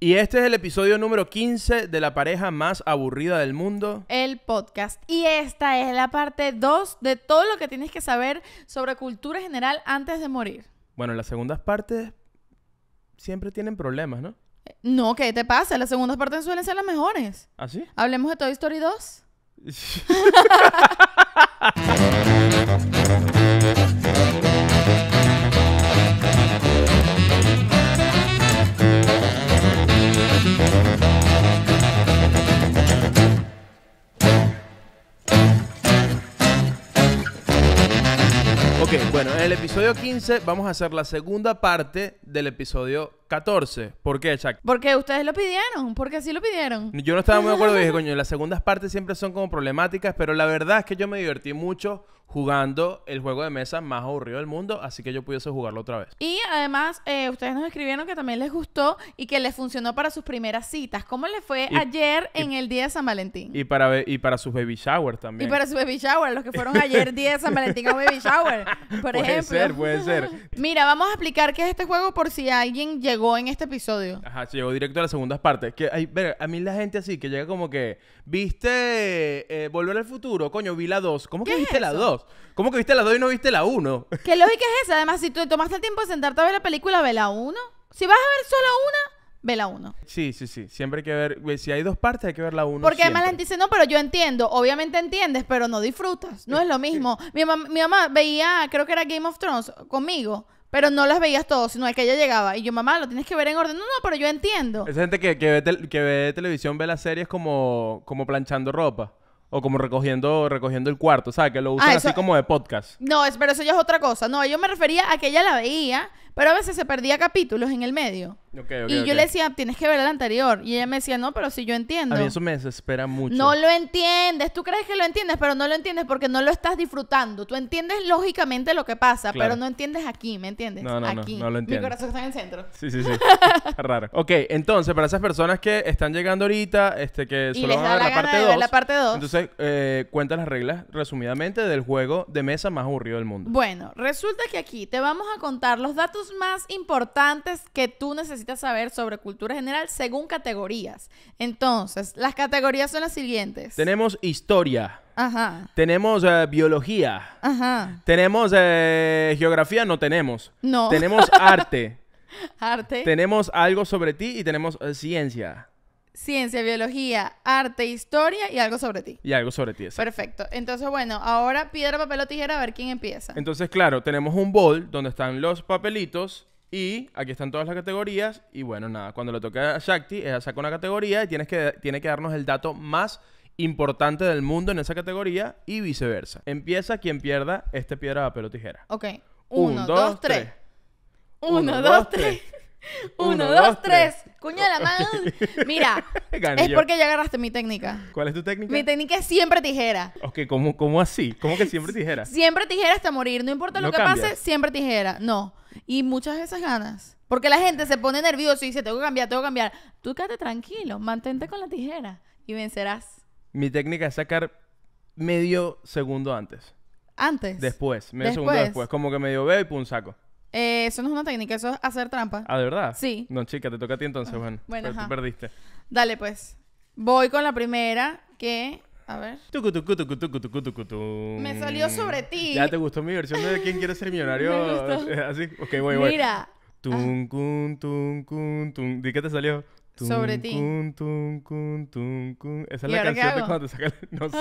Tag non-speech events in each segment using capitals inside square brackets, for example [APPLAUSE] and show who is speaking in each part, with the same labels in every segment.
Speaker 1: Y este es el episodio número 15 de la pareja más aburrida del mundo.
Speaker 2: El podcast. Y esta es la parte 2 de todo lo que tienes que saber sobre cultura general antes de morir.
Speaker 1: Bueno, las segundas partes siempre tienen problemas, ¿no?
Speaker 2: Eh, no, ¿qué te pasa? Las segundas partes suelen ser las mejores. ¿Ah, sí? Hablemos de Toy Story 2. [LAUGHS]
Speaker 1: [LAUGHS] Bueno, en el episodio 15 vamos a hacer la segunda parte del episodio 14. ¿Por qué, Chuck?
Speaker 2: Porque ustedes lo pidieron, porque así lo pidieron.
Speaker 1: Yo no estaba muy de acuerdo dije, coño, las segundas partes siempre son como problemáticas, pero la verdad es que yo me divertí mucho jugando el juego de mesa más aburrido del mundo, así que yo pudiese jugarlo otra vez.
Speaker 2: Y además, eh, ustedes nos escribieron que también les gustó y que les funcionó para sus primeras citas. ¿Cómo les fue ayer en el día de San Valentín?
Speaker 1: Y para, y para sus baby shower también. Y para
Speaker 2: sus baby shower, los que fueron ayer [LAUGHS] día de San Valentín a baby shower, por puede ejemplo. Puede ser, puede ser. [LAUGHS] Mira, vamos a explicar qué es este juego por si alguien llegó en este episodio.
Speaker 1: Ajá, llegó directo a la segunda parte. Que, hay, a mí la gente así, que llega como que, ¿viste eh, Volver al Futuro? Coño, vi la 2. ¿Cómo que viste la 2? ¿Cómo que viste la dos y no viste la uno?
Speaker 2: [LAUGHS] ¿Qué lógica es esa? Además, si tú tomaste el tiempo de sentarte a ver la película, ve la uno. Si vas a ver solo una, ve la uno.
Speaker 1: Sí, sí, sí. Siempre hay que ver. Si hay dos partes, hay que ver la 1. Porque además la
Speaker 2: gente dice, no, pero yo entiendo. Obviamente entiendes, pero no disfrutas. No es lo mismo. [LAUGHS] mi, mamá, veía, creo que era Game of Thrones conmigo. Pero no las veías todas, sino es que ella llegaba. Y yo, mamá, lo tienes que ver en orden. No, no, pero yo entiendo. Esa
Speaker 1: gente que, ve, que ve televisión ve las series como planchando ropa. O como recogiendo, recogiendo el cuarto, ¿sabes? Que lo ah, usan así como de podcast.
Speaker 2: No, es, pero eso ya es otra cosa. No, yo me refería a que ella la veía, pero a veces se perdía capítulos en el medio.
Speaker 1: y yo le decía,
Speaker 2: tienes que ver el anterior. Y ella me decía, no, pero si yo entiendo. A mí eso
Speaker 1: me desespera mucho. No
Speaker 2: lo entiendes. Tú crees que lo entiendes, pero no lo entiendes porque no lo estás disfrutando. Tú entiendes lógicamente lo que pasa, pero no entiendes aquí, ¿me entiendes? No, aquí. No, lo entiendo. Mi corazón está en el centro.
Speaker 1: Sí, sí, sí. [LAUGHS] Raro. Ok, entonces, para esas personas que están llegando ahorita, este, que solo van a ver la, parte 2. La parte eh, cuenta las reglas resumidamente del juego de mesa más aburrido del mundo.
Speaker 2: Bueno, resulta que aquí te vamos a contar los datos más importantes que tú necesitas saber sobre cultura general según categorías. Entonces, las categorías son las siguientes.
Speaker 1: Tenemos historia. Ajá. Tenemos eh, biología. Ajá. Tenemos eh, geografía, no tenemos.
Speaker 2: No. Tenemos arte. [LAUGHS] arte.
Speaker 1: Tenemos algo sobre ti y tenemos ciencia
Speaker 2: ciencia, biología, arte, historia y algo sobre ti.
Speaker 1: Y algo sobre ti,
Speaker 2: exacto. Perfecto. Entonces, bueno, ahora piedra, papel o tijera, a ver quién empieza.
Speaker 1: Entonces, claro, tenemos un bol donde están los papelitos y aquí están todas las categorías y bueno, nada, cuando le toque a Shakti, ella saca una categoría y tienes que, tiene que darnos el dato más importante del mundo en esa categoría y viceversa. Empieza quien pierda este piedra, papel o tijera.
Speaker 2: Ok. Uno, dos, tres. Uno, dos, tres. Uno, dos, tres. Cuña de la mano. Mira,
Speaker 1: [LAUGHS] es porque ya
Speaker 2: agarraste mi técnica.
Speaker 1: ¿Cuál es tu técnica? Mi
Speaker 2: técnica es siempre tijera.
Speaker 1: Ok, ¿cómo, cómo así? ¿Cómo que siempre tijera?
Speaker 2: Siempre tijera hasta morir. No importa lo que pase, siempre tijera. No. Y muchas veces ganas. Porque la gente se pone nervioso y dice, tengo que cambiar, tengo que cambiar. Tú quédate tranquilo, mantente con la tijera y vencerás.
Speaker 1: Mi técnica es sacar medio segundo antes. ¿Antes? Después, medio después. segundo después. Como que medio veo y pum, saco.
Speaker 2: Eh, eso no es una técnica, eso es hacer trampa.
Speaker 1: Ah, ¿de verdad? Sí. No, chica, te toca a ti entonces, Juan ah, bueno. Pues, perdiste.
Speaker 2: Dale, pues. Voy con la primera que... A ver.
Speaker 1: Me salió sobre ti. Ya te gustó mi versión de quién quiere ser millonario. [LAUGHS] [LAUGHS] Así. Ok, voy, voy. Mira. Tun, ah. tun, ¿De qué te salió? sobre ti. Esa es la canción de cuando te no [LAUGHS] sé,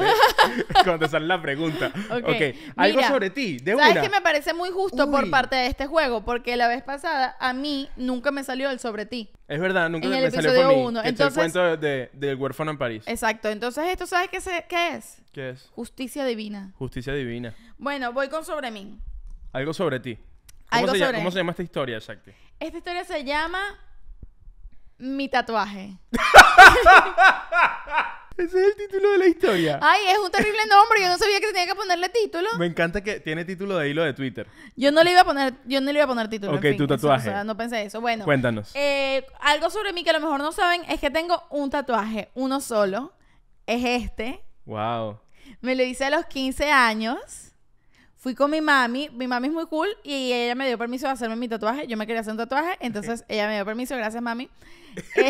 Speaker 1: cuando sale la pregunta. Ok, algo sobre ti, de ¿Sabes que me
Speaker 2: parece muy justo por parte de este juego? Porque la vez pasada a mí nunca me salió el sobre ti.
Speaker 1: Es verdad, nunca me, salió por Entonces, el cuento del huérfano en París.
Speaker 2: Exacto, entonces esto, ¿sabes qué, es? ¿Qué es? Justicia divina.
Speaker 1: Justicia divina.
Speaker 2: Bueno, voy con sobre mí.
Speaker 1: Algo sobre ti.
Speaker 2: ¿Cómo, se,
Speaker 1: llama esta historia, exacto?
Speaker 2: Esta historia se llama mi tatuaje. [LAUGHS]
Speaker 1: Ese es el título de la historia.
Speaker 2: Ay, es un terrible nombre. Yo no sabía que tenía que ponerle título. Me
Speaker 1: encanta que tiene título de hilo de Twitter.
Speaker 2: Yo no le iba a poner, yo no le iba a poner título. Ok, tu tatuaje. no pensé eso. Bueno. Cuéntanos. Eh, algo sobre mí que a lo mejor no saben es que tengo un tatuaje, uno solo. Es este. Wow. Me lo hice a los 15 años. Fui con mi mami, mi mami es muy cool y ella me dio permiso de hacerme mi tatuaje. Yo me quería hacer un tatuaje, entonces ella me dio permiso, gracias mami. [LAUGHS]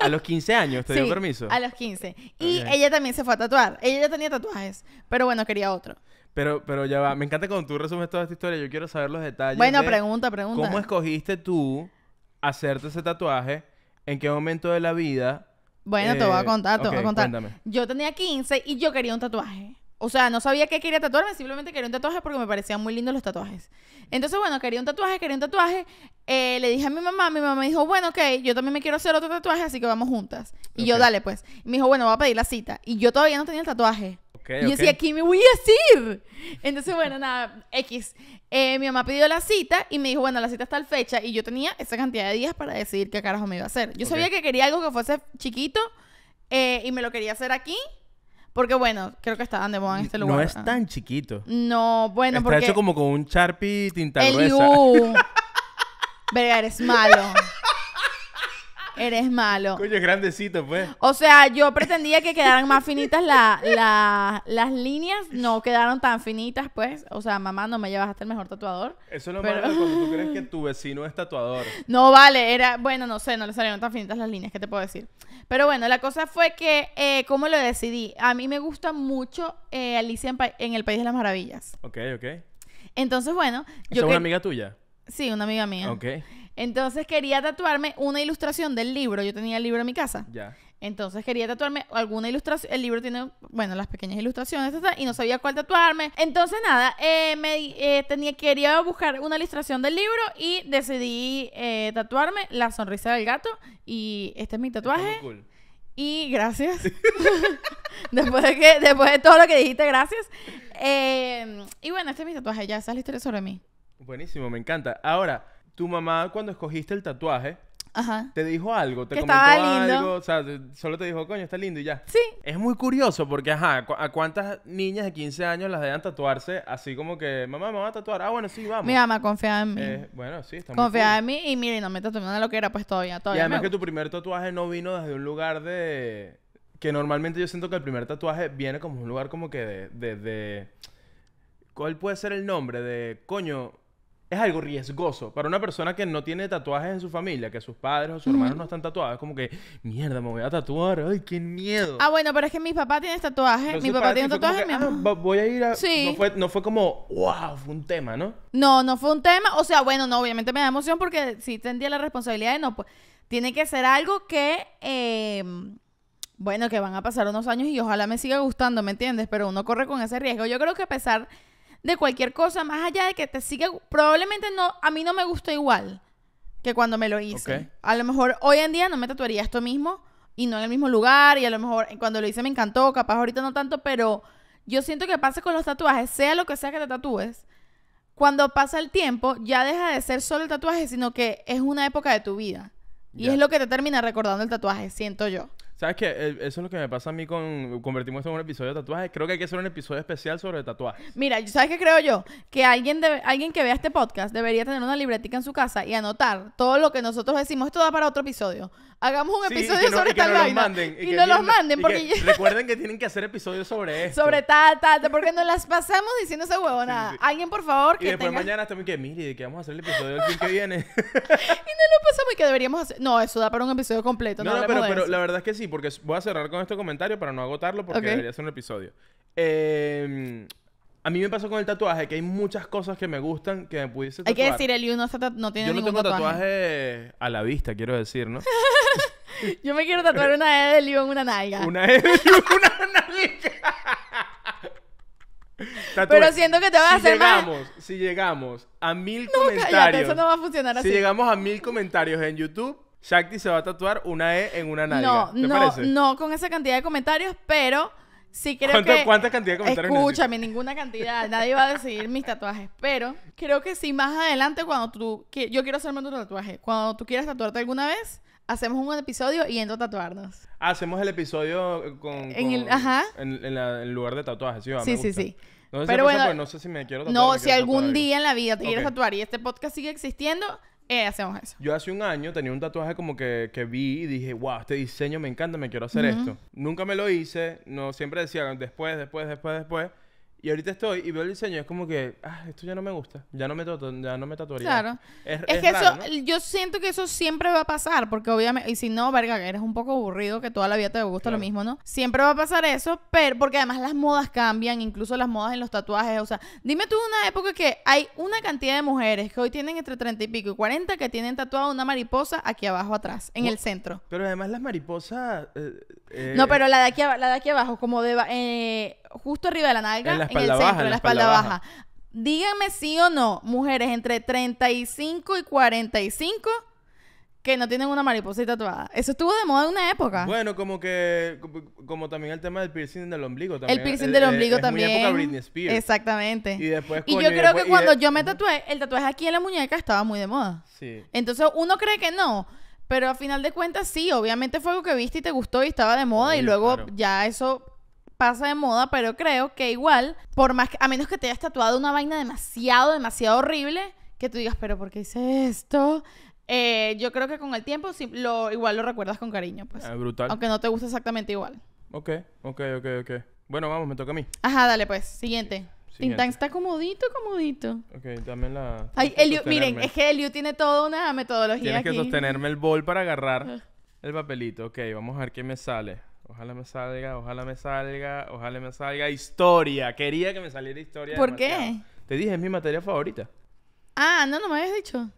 Speaker 1: a los 15 años te dio permiso. A
Speaker 2: los 15. Y ella también se fue a tatuar. Ella ya tenía tatuajes, pero bueno, quería otro.
Speaker 1: Pero, pero ya va, me encanta cuando tú resumes toda esta historia, yo quiero saber los detalles. Bueno, pregunta, pregunta. ¿Cómo escogiste tú hacerte ese tatuaje? ¿En qué momento de la vida?
Speaker 2: Bueno, te voy a eh, contar, te voy a contar. Yo tenía 15 y yo quería un tatuaje. O sea, no sabía qué quería tatuarme, simplemente quería un tatuaje porque me parecían muy lindos los tatuajes. Entonces, bueno, quería un tatuaje, quería un tatuaje. Eh, le dije a mi mamá, mi mamá me dijo, bueno, ok, yo también me quiero hacer otro tatuaje, así que vamos juntas. Y yo, dale, pues. Y me dijo, bueno, voy a pedir la cita. Y yo todavía no tenía el tatuaje. Okay, y yo decía, aquí me voy a decir? Entonces, bueno, nada, X. Eh, mi mamá pidió la cita y me dijo, bueno, la cita está al fecha. Y yo tenía esa cantidad de días para decidir qué carajo me iba a hacer. Yo sabía que quería algo que fuese chiquito eh, y me lo quería hacer aquí porque bueno, creo que está de moda en este lugar. No es ah. tan chiquito. No, bueno, Está porque... hecho como
Speaker 1: con un Sharpie tinta el gruesa.
Speaker 2: [LAUGHS] eres malo. Eres malo. Coño,
Speaker 1: es grandecito, pues.
Speaker 2: O sea, yo pretendía que quedaran más finitas las líneas. No quedaron tan finitas, pues. O sea, mamá, no me llevas hasta el mejor tatuador. Eso es lo malo cuando
Speaker 1: tú crees que [LAUGHS] tu vecino es tatuador.
Speaker 2: No, vale. Era... Bueno, no sé. No le salieron tan finitas las líneas. ¿Qué te puedo decir? Pero bueno, la cosa fue que... Eh, ¿Cómo lo decidí? A mí me gusta mucho eh, Alicia en, El País de las Maravillas. Ok, ok. Entonces, bueno... Yo ¿Es una amiga tuya? Sí, una amiga mía. Ok. Entonces quería tatuarme una ilustración del libro. Yo tenía el libro en mi casa. Ya. Entonces quería tatuarme alguna ilustración. El libro tiene, bueno, las pequeñas ilustraciones y no sabía cuál tatuarme. Entonces, nada, eh, me eh, tenía, quería buscar una ilustración del libro y decidí eh, tatuarme la sonrisa del gato. Y este es mi tatuaje. Y gracias. [LAUGHS] después, de que, después de todo lo que dijiste, gracias. y bueno, este es mi tatuaje. Ya, esa es la historia sobre mí.
Speaker 1: Buenísimo, me encanta. Ahora, tu mamá cuando escogiste el tatuaje, ¿Te dijo algo? ¿Te comentó algo? O sea, solo te dijo, coño, está lindo y ya. Sí. Es muy curioso porque, ajá, ¿a cuántas niñas de 15 años las dejan tatuarse así como que, mamá, me a tatuar? Ah, bueno, sí, vamos. Mi mamá confía en mí. Eh, bueno, sí, está muy en
Speaker 2: mí y mire, no me tatué nada lo que era, pues todavía, todavía. Y además que
Speaker 1: tu primer tatuaje no vino desde un lugar de. Que normalmente yo siento que el primer tatuaje viene como un lugar como que de. de... ¿Cuál puede ser el nombre? De, coño, es algo riesgoso para una persona que no tiene tatuajes en su familia, que sus padres o sus hermanos no están tatuados. Es como que, mierda, me voy a tatuar, ay, qué miedo. Ah,
Speaker 2: bueno, pero es que mi papá tiene tatuajes, mi papá tiene tatuajes, en mi mamá. Ah,
Speaker 1: voy a ir a. Sí. No fue, no como, wow, fue un tema, ¿no?
Speaker 2: No, no fue un tema. O sea, bueno, no, obviamente me da emoción porque sí tendría la responsabilidad de no. Pues, tiene que ser algo que. Eh, bueno, que van a pasar unos años y ojalá me siga gustando, ¿me entiendes? Pero uno corre con ese riesgo. Yo creo que a pesar de cualquier cosa, más allá de que te sigue, probablemente no, a mí no me gusta igual que cuando me lo hice. A lo mejor hoy en día no me tatuaría esto mismo y no en el mismo lugar y a lo mejor cuando lo hice me encantó, capaz ahorita no tanto, pero yo siento que pasa con los tatuajes, sea lo que sea que te tatúes, cuando pasa el tiempo ya deja de ser solo el tatuaje, sino que es una época de tu vida. Y es lo que te termina recordando el tatuaje, siento yo.
Speaker 1: ¿Sabes qué? Eh, eso es lo que me pasa a mí con... Convertimos esto en un episodio de tatuajes. Creo que hay que hacer un episodio especial sobre tatuajes.
Speaker 2: Mira, ¿sabes qué creo yo? Que alguien, de alguien que vea este podcast debería tener una libretica en su casa y anotar todo lo que nosotros decimos. Esto da para otro episodio. Hagamos un episodio sobre tal vaina. Manden, y, no los manden. porque...
Speaker 1: recuerden que tienen que hacer episodios sobre esto. Sobre
Speaker 2: tal, tal, porque nos las pasamos diciendo ese huevo. Alguien, por favor, que Y después mañana
Speaker 1: también que, mire, de que vamos a hacer el episodio el fin que viene. [LAUGHS] y
Speaker 2: no lo pasamos y que deberíamos hacer... No, eso da para un episodio completo. No, no, pero
Speaker 1: la verdad es que sí porque voy a cerrar con este comentario para no agotarlo porque debería ser un episodio. Em, a mí me pasó con el tatuaje que hay muchas cosas que me gustan que me pudiese tatuar. Hay que decir,
Speaker 2: el no no, ningún tiene Yo no tengo
Speaker 1: tatuaje. a la vista, quiero decir, ¿no?
Speaker 2: [LAUGHS] Yo me quiero tatuar una E de Liu en una nalga.
Speaker 1: Una E de Liu en una nalga. Pero siento que te vas a hacer llegamos, mal. Si llegamos a mil comentarios... Cállate, eso no va a funcionar así. Si llegamos a mil comentarios en YouTube Shakti se va a tatuar una E en una nalga. No, no, no
Speaker 2: con esa cantidad de comentarios, pero sí creo que... ¿Cuánta
Speaker 1: cantidad de comentarios? Escúchame,
Speaker 2: ninguna cantidad. Nadie va a decidir mis tatuajes, pero creo que sí, más adelante cuando tú... Que yo quiero hacerme un tatuaje. Cuando tú quieras tatuarte alguna vez, hacemos un episodio y entro a tatuarnos.
Speaker 1: Hacemos el episodio eh, con... en, el, ajá. en, el lugar de tatuajes, sí, sí, sí, sí. No Pero bueno, pues, no sé si me quiero tatuar. No, si algún
Speaker 2: día en la vida te quieres tatuar y este podcast sigue existiendo, eh, hacemos eso.
Speaker 1: Yo hace un año tenía un tatuaje como que, que vi y dije, wow, este diseño me encanta, me quiero hacer esto. Nunca me lo hice, no siempre decía después, después, después, después. Y ahorita estoy y veo el diseño es como que, ah, esto ya no me gusta, ya no me, todo ya no me tatuaría. Claro. Es, que eso,
Speaker 2: yo siento que eso siempre va a pasar, porque obviamente, y si no, verga, que eres un poco aburrido, que toda la vida te gusta lo mismo, ¿no? Siempre va a pasar eso, pero porque además las modas cambian, incluso las modas en los tatuajes, o sea, dime tú una época que hay una cantidad de mujeres que hoy tienen entre 30 y pico y 40 que tienen tatuada una mariposa aquí abajo atrás, en el centro.
Speaker 1: Pero además las mariposas... Eh, eh, no, pero
Speaker 2: la de aquí, la de aquí abajo, como de, eh, justo arriba de la nalga, en, el centro, en, la espalda, baja. Díganme sí o no, mujeres entre 35 y 45 que no tienen una mariposita tatuada. Eso estuvo de moda en una época.
Speaker 1: Bueno, como que. Como, también el tema del piercing del ombligo El piercing del eh, ombligo también. Britney Exactamente. Y yo creo que cuando yo me
Speaker 2: tatué, el tatuaje aquí en la muñeca estaba muy de moda. Sí. Entonces uno cree que no. Pero a final de cuentas, sí, obviamente fue algo que viste y te gustó y estaba de moda y luego ya eso pasa de moda, pero creo que igual, por más a menos que te hayas tatuado una vaina demasiado, demasiado horrible, que tú digas, pero ¿por qué hice esto? Eh, yo creo que con el tiempo lo, igual lo recuerdas con cariño, pues. ah, Aunque no te guste exactamente igual.
Speaker 1: Ok, ok, ok, ok. Bueno, vamos, me toca a mí.
Speaker 2: Ajá, dale pues, siguiente. Tintán está comodito, comodito.
Speaker 1: Ok, dame la. Ay, Elio, miren, es
Speaker 2: que Elio tiene toda una metodología. Tienes que sostenerme
Speaker 1: el bol para agarrar ah. el papelito. Ok, vamos a ver qué me sale. Ojalá me salga, ojalá me salga, ojalá me salga. Historia. Quería que me saliera historia. ¿Por qué? Te dije, es mi materia favorita.
Speaker 2: Ah, no, no me habías dicho.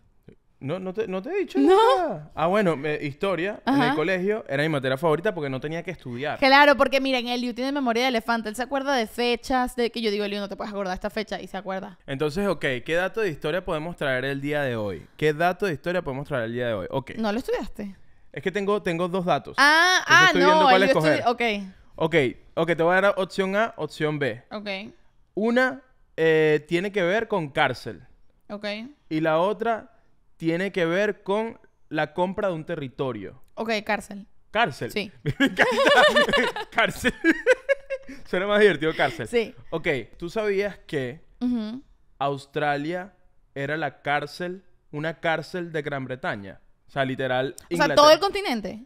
Speaker 1: No, no, te, he dicho ¿No? Ah, bueno, historia en el colegio era mi materia favorita porque no tenía que estudiar.
Speaker 2: Claro, porque miren, el Eliu tiene memoria de elefante. Él se acuerda de fechas, de que yo digo, Eliu, no te puedes acordar esta fecha y se acuerda.
Speaker 1: Entonces, ok, ¿qué dato de historia podemos traer el día de hoy? ¿Qué dato de historia podemos traer el día de hoy? Ok.
Speaker 2: ¿No lo estudiaste?
Speaker 1: Es que tengo, tengo dos datos.
Speaker 2: Ah, ah, no, viendo cuál escoger. Ok.
Speaker 1: Ok, ok, te voy a dar opción A, opción B. Ok. Una eh, tiene que ver con cárcel. Ok. Y la otra tiene que ver con la compra de un territorio.
Speaker 2: Ok, cárcel.
Speaker 1: Cárcel. Sí. [LAUGHS] [LAUGHS] cárcel. [LAUGHS] Suena más divertido cárcel. Sí. Ok, tú sabías que Australia era la cárcel, una cárcel de Gran Bretaña. O sea, literal. O sea, todo el
Speaker 2: continente.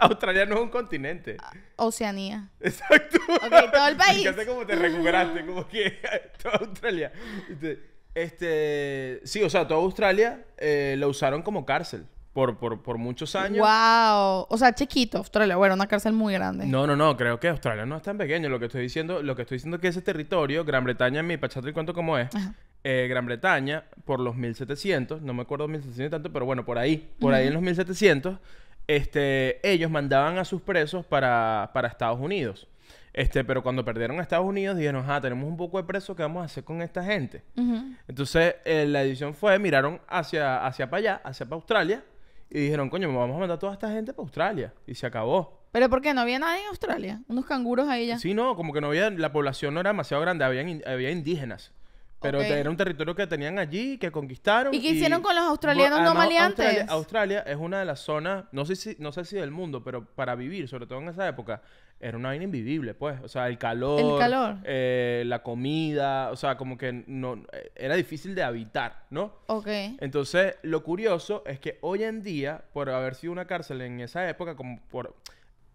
Speaker 1: Australia no es un continente. Ah,
Speaker 2: Oceanía. Exacto. Ok, todo el país. Fíjate cómo te recuperaste,
Speaker 1: como que toda Australia. Este, este, sí, o sea, toda Australia eh, lo usaron como cárcel por, por, por muchos años.
Speaker 2: Wow. O sea, chiquito Australia, bueno, una cárcel muy grande.
Speaker 1: No, no, no, creo que Australia no es tan pequeño. Lo que estoy diciendo, lo que estoy diciendo es que ese territorio, Gran Bretaña, mi pachatri, y cuento como es, eh, Gran Bretaña, por los 1700, no me acuerdo 1700 y tanto, pero bueno, por ahí, por ahí en los 1700 este, ellos mandaban a sus presos para, para Estados Unidos. Este, pero cuando perdieron a Estados Unidos dijeron, ah, tenemos un poco de presos, ¿qué vamos a hacer con esta gente? Entonces, eh, la edición fue, miraron hacia, hacia para allá, hacia Australia, y dijeron, coño, vamos a mandar a toda esta gente para Australia. Y se acabó.
Speaker 2: ¿Pero por qué? ¿No había nadie en Australia? Unos canguros ahí ya.
Speaker 1: Sí, no, como que no había, la población no era demasiado grande, había indígenas. Pero era un territorio que tenían allí, que conquistaron. ¿Y qué hicieron con los australianos no maleantes? Australia, es una de las zonas, no sé, si, no sé si del mundo, pero para vivir, sobre todo en esa época, era una vaina invivible, pues. O sea, el calor. Eh, la comida, o sea, como que no, eh, era difícil de habitar, ¿no? Ok. Entonces, lo curioso es que hoy en día, por haber sido una cárcel en esa época, como por.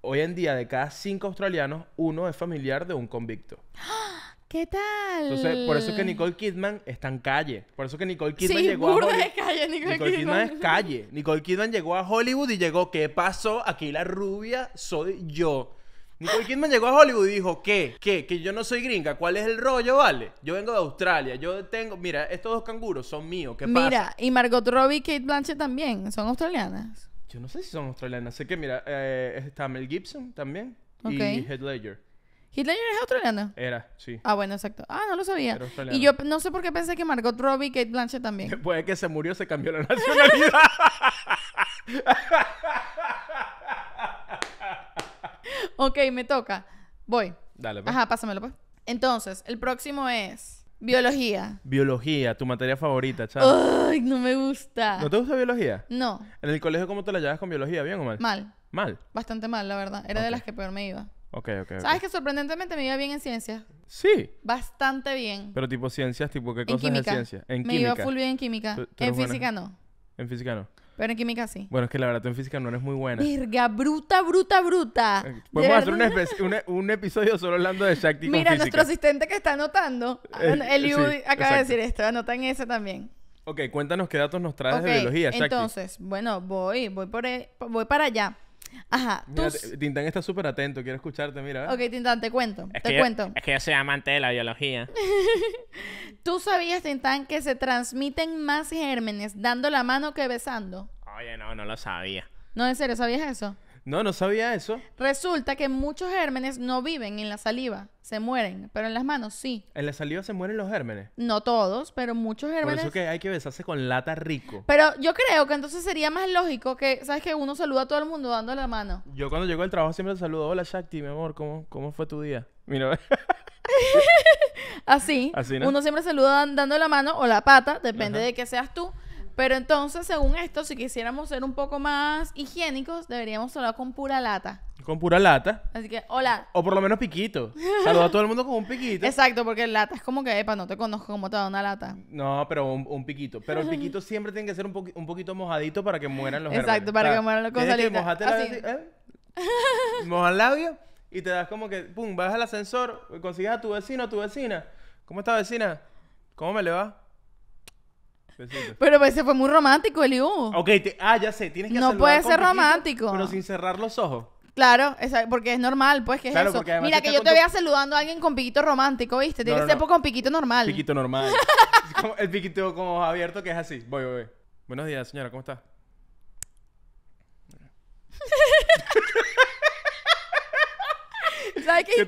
Speaker 1: Hoy en día, de cada cinco australianos, uno es familiar de un convicto. ¡Ah!
Speaker 2: ¿Qué tal? Entonces, por eso es que Nicole
Speaker 1: Kidman está en calle. Por eso es que Nicole Kidman llegó a Hollywood. calle,
Speaker 2: Nicole, Kidman. es
Speaker 1: calle. Nicole Kidman llegó a Hollywood y llegó, ¿qué pasó? Aquí la rubia soy yo. Nicole Kidman llegó a Hollywood y dijo, ¿qué? ¿Qué? Que yo no soy gringa. ¿Cuál es el rollo, vale? Yo vengo de Australia. Yo tengo... Mira, estos dos canguros son míos. ¿Qué pasa? Mira,
Speaker 2: y Margot Robbie y Kate Blanchett también. ¿Son australianas?
Speaker 1: Yo no sé si son australianas. Sé que, mira, eh, está Mel Gibson también. Y Heath Ledger.
Speaker 2: ¿Heath es australiana?
Speaker 1: Era, sí.
Speaker 2: Ah, bueno, exacto. Ah, no lo sabía. Y yo no sé por qué pensé que Margot Robbie y Kate Blanchett también.
Speaker 1: [LAUGHS] Puede que se murió, se cambió la nacionalidad.
Speaker 2: [LAUGHS] ok, me toca. Voy. Dale, pues. Ajá, pásamelo, pues. Entonces, el próximo es biología.
Speaker 1: Biología, tu materia favorita, chaval.
Speaker 2: Ay, no me gusta. ¿No
Speaker 1: te gusta biología? No. ¿En el colegio cómo te la llevas con biología? ¿Bien o mal? Mal. ¿Mal?
Speaker 2: Bastante mal, la verdad. Era de las que peor me iba.
Speaker 1: Ok, ok. ¿Sabes
Speaker 2: que sorprendentemente me iba bien en ciencias? Sí. Bastante bien.
Speaker 1: Pero tipo ciencias, tipo qué cosas en ciencia? En química. Me iba full bien en química. en física no. En física no.
Speaker 2: Pero en química sí.
Speaker 1: Bueno, es que la verdad tú en física no eres muy buena.
Speaker 2: Verga, bruta, bruta, bruta. Podemos
Speaker 1: hacer e-, un, episodio solo hablando de Shakti Mira, nuestro
Speaker 2: asistente que está anotando, eh, el sí, acaba de decir esto, anota en ese también.
Speaker 1: Ok, cuéntanos qué datos nos traes de biología, Shakti. Entonces,
Speaker 2: bueno, voy, voy por e, voy para allá. Ajá.
Speaker 1: Tintán está súper atento, quiero escucharte, mira. Ok,
Speaker 2: Tintán, te cuento. te cuento.
Speaker 1: es que yo soy amante de la biología.
Speaker 2: [LAUGHS] ¿Tú sabías, Tintán, que se transmiten más gérmenes dando la mano que besando?
Speaker 1: Oye, no, no lo sabía.
Speaker 2: No, en serio, ¿sabías eso?
Speaker 1: No, no sabía eso.
Speaker 2: Resulta que muchos gérmenes no viven en la saliva, se mueren, pero en las manos sí.
Speaker 1: ¿En la saliva se mueren los gérmenes?
Speaker 2: No todos, pero muchos gérmenes. Por eso que
Speaker 1: hay que besarse con lata rico.
Speaker 2: Pero yo creo que entonces sería más lógico que, ¿sabes? Que uno saluda a todo el mundo dando la mano.
Speaker 1: Yo cuando llego al trabajo siempre saludo, hola Shakti, mi amor, ¿cómo, cómo fue tu día? Mira.
Speaker 2: [LAUGHS] Así. Así Uno siempre saluda dando la mano o la pata, depende de que seas tú. Pero entonces, según esto, si quisiéramos ser un poco más higiénicos, deberíamos hablar con pura lata.
Speaker 1: Con pura lata.
Speaker 2: Así que, hola.
Speaker 1: O por lo menos piquito. Saluda a todo el mundo con un piquito. Exacto,
Speaker 2: porque lata es como que, epa, no te conozco como te da una lata.
Speaker 1: No, pero un, piquito. Pero el piquito [LAUGHS] siempre tiene que ser un, poquito mojadito para que mueran los Exacto, para que mueran los cosas. así. ¿eh? Moja el labio y te das como que, pum, vas al ascensor, consigues a tu vecino, a tu vecina. ¿Cómo está vecina? ¿Cómo me le va? Pero
Speaker 2: ese pues, fue muy romántico, el Ok,
Speaker 1: ah, ya sé, tienes que No puede ser romántico. Pero sin cerrar los ojos.
Speaker 2: Claro, porque es normal, pues, que es Mira, que yo te voy a saludando a alguien con piquito romántico, ¿viste? Tiene que ser pues con piquito normal. Piquito normal.
Speaker 1: [LAUGHS] el piquito como abierto que es así. Voy, voy, voy. Buenos días, señora, ¿cómo está?
Speaker 2: [LAUGHS] ¿Sabes qué?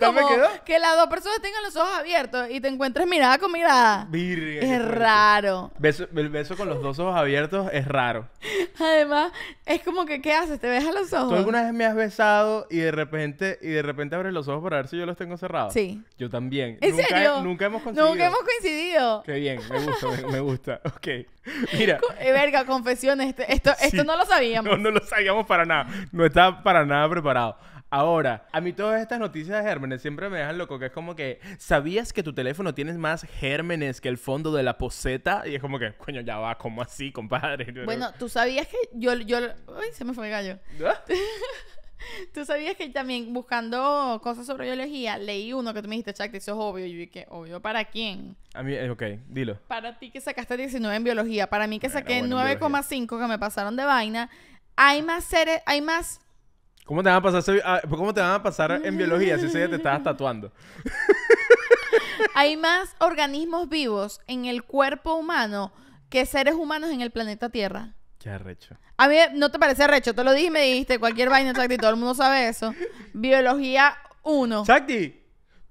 Speaker 2: Que las dos personas tengan los ojos abiertos y te encuentres mirada con mirada.
Speaker 1: Virgen, es
Speaker 2: raro.
Speaker 1: Beso, el beso con los dos ojos abiertos es raro.
Speaker 2: [LAUGHS] Además, es como que, ¿qué haces? ¿Te besas los ojos? ¿Tú alguna vez me has besado
Speaker 1: y de repente, y de repente abres los ojos para ver si yo los tengo cerrados? Sí. Yo también. ¿En nunca, serio? Nunca
Speaker 2: hemos coincidido. Nunca hemos coincidido.
Speaker 1: Qué bien, me gusta, me, gusta. [LAUGHS] Ok. Mira.
Speaker 2: Eh, verga, confesiones. Este, esto, esto, no lo sabíamos. No,
Speaker 1: no lo sabíamos para nada. No estaba para nada preparado. Ahora, a mí todas estas noticias de gérmenes siempre me dejan loco, que es como que, ¿sabías que tu teléfono tienes más gérmenes que el fondo de la poseta? Y es como que, coño, ya va, ¿cómo así, compadre? [LAUGHS] Bueno,
Speaker 2: tú sabías que yo, yo, uy, se me fue el gallo. ¿Ah? [LAUGHS] Tú sabías que también buscando cosas sobre biología, leí uno que tú me dijiste, Chuck, eso es obvio. Y yo dije, ¿obvio para quién?
Speaker 1: A mí, eh, ok, dilo.
Speaker 2: Para ti que sacaste 19 en biología, para mí que saqué 9,5 que me pasaron de vaina, hay más seres, hay más
Speaker 1: Ah, ¿Cómo te van a pasar, en biología si se te estabas [LAUGHS] tatuando?
Speaker 2: Hay más organismos vivos en el cuerpo humano que seres humanos en el planeta Tierra. Qué arrecho. A mí no te parece arrecho, te lo dije y me dijiste cualquier vaina, Chakti, todo el mundo sabe eso. Biología 1. Chakti,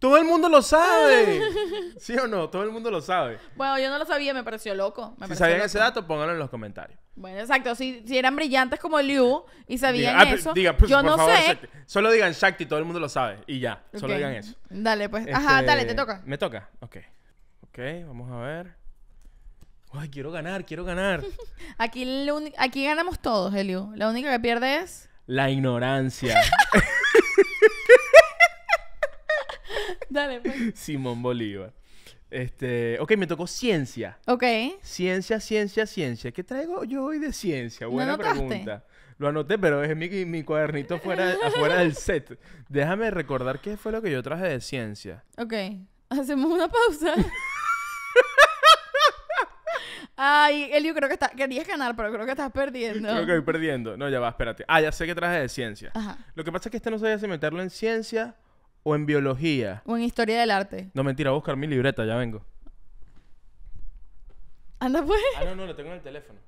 Speaker 2: todo el
Speaker 1: mundo lo sabe. [LAUGHS] ¿Sí o no? Todo el mundo lo sabe.
Speaker 2: Bueno, yo no lo sabía, me pareció loco. si sabían ese dato,
Speaker 1: pónganlo en los comentarios.
Speaker 2: Bueno, exacto. Si, eran brillantes como Liu y sabían ah, eso, pues, yo no sé.
Speaker 1: Solo digan Shakti, todo el mundo lo sabe. Y ya, solo digan eso.
Speaker 2: Dale, pues. Ajá, este, dale, te toca.
Speaker 1: Me toca, ok. Ok, vamos a ver. Ay, quiero ganar, quiero ganar.
Speaker 2: [LAUGHS] aquí, aquí ganamos todos, Eliu. La única que pierde es...
Speaker 1: La ignorancia. [LAUGHS] [LAUGHS] Dale, pues. Simón Bolívar. Este, ok, me tocó ciencia. Ok. Ciencia, ciencia, ciencia. ¿Qué traigo yo hoy de ciencia? Buena pregunta. Lo anoté, pero es mi, mi cuadernito fuera, [LAUGHS] afuera del set. Déjame recordar qué fue lo que yo traje de ciencia.
Speaker 2: Ok. Hacemos una pausa. [LAUGHS] Ay, Elio, creo que está, querías ganar, pero creo que estás perdiendo. Creo que voy
Speaker 1: perdiendo. No, ya va, espérate. Ah, ya sé que traje de ciencia. Ajá. Lo que pasa es que este no sabía si meterlo en ciencia o en biología.
Speaker 2: O en historia del arte.
Speaker 1: No, mentira, a buscar mi libreta, ya vengo. Anda pues. Ah, no, no, lo tengo en el teléfono.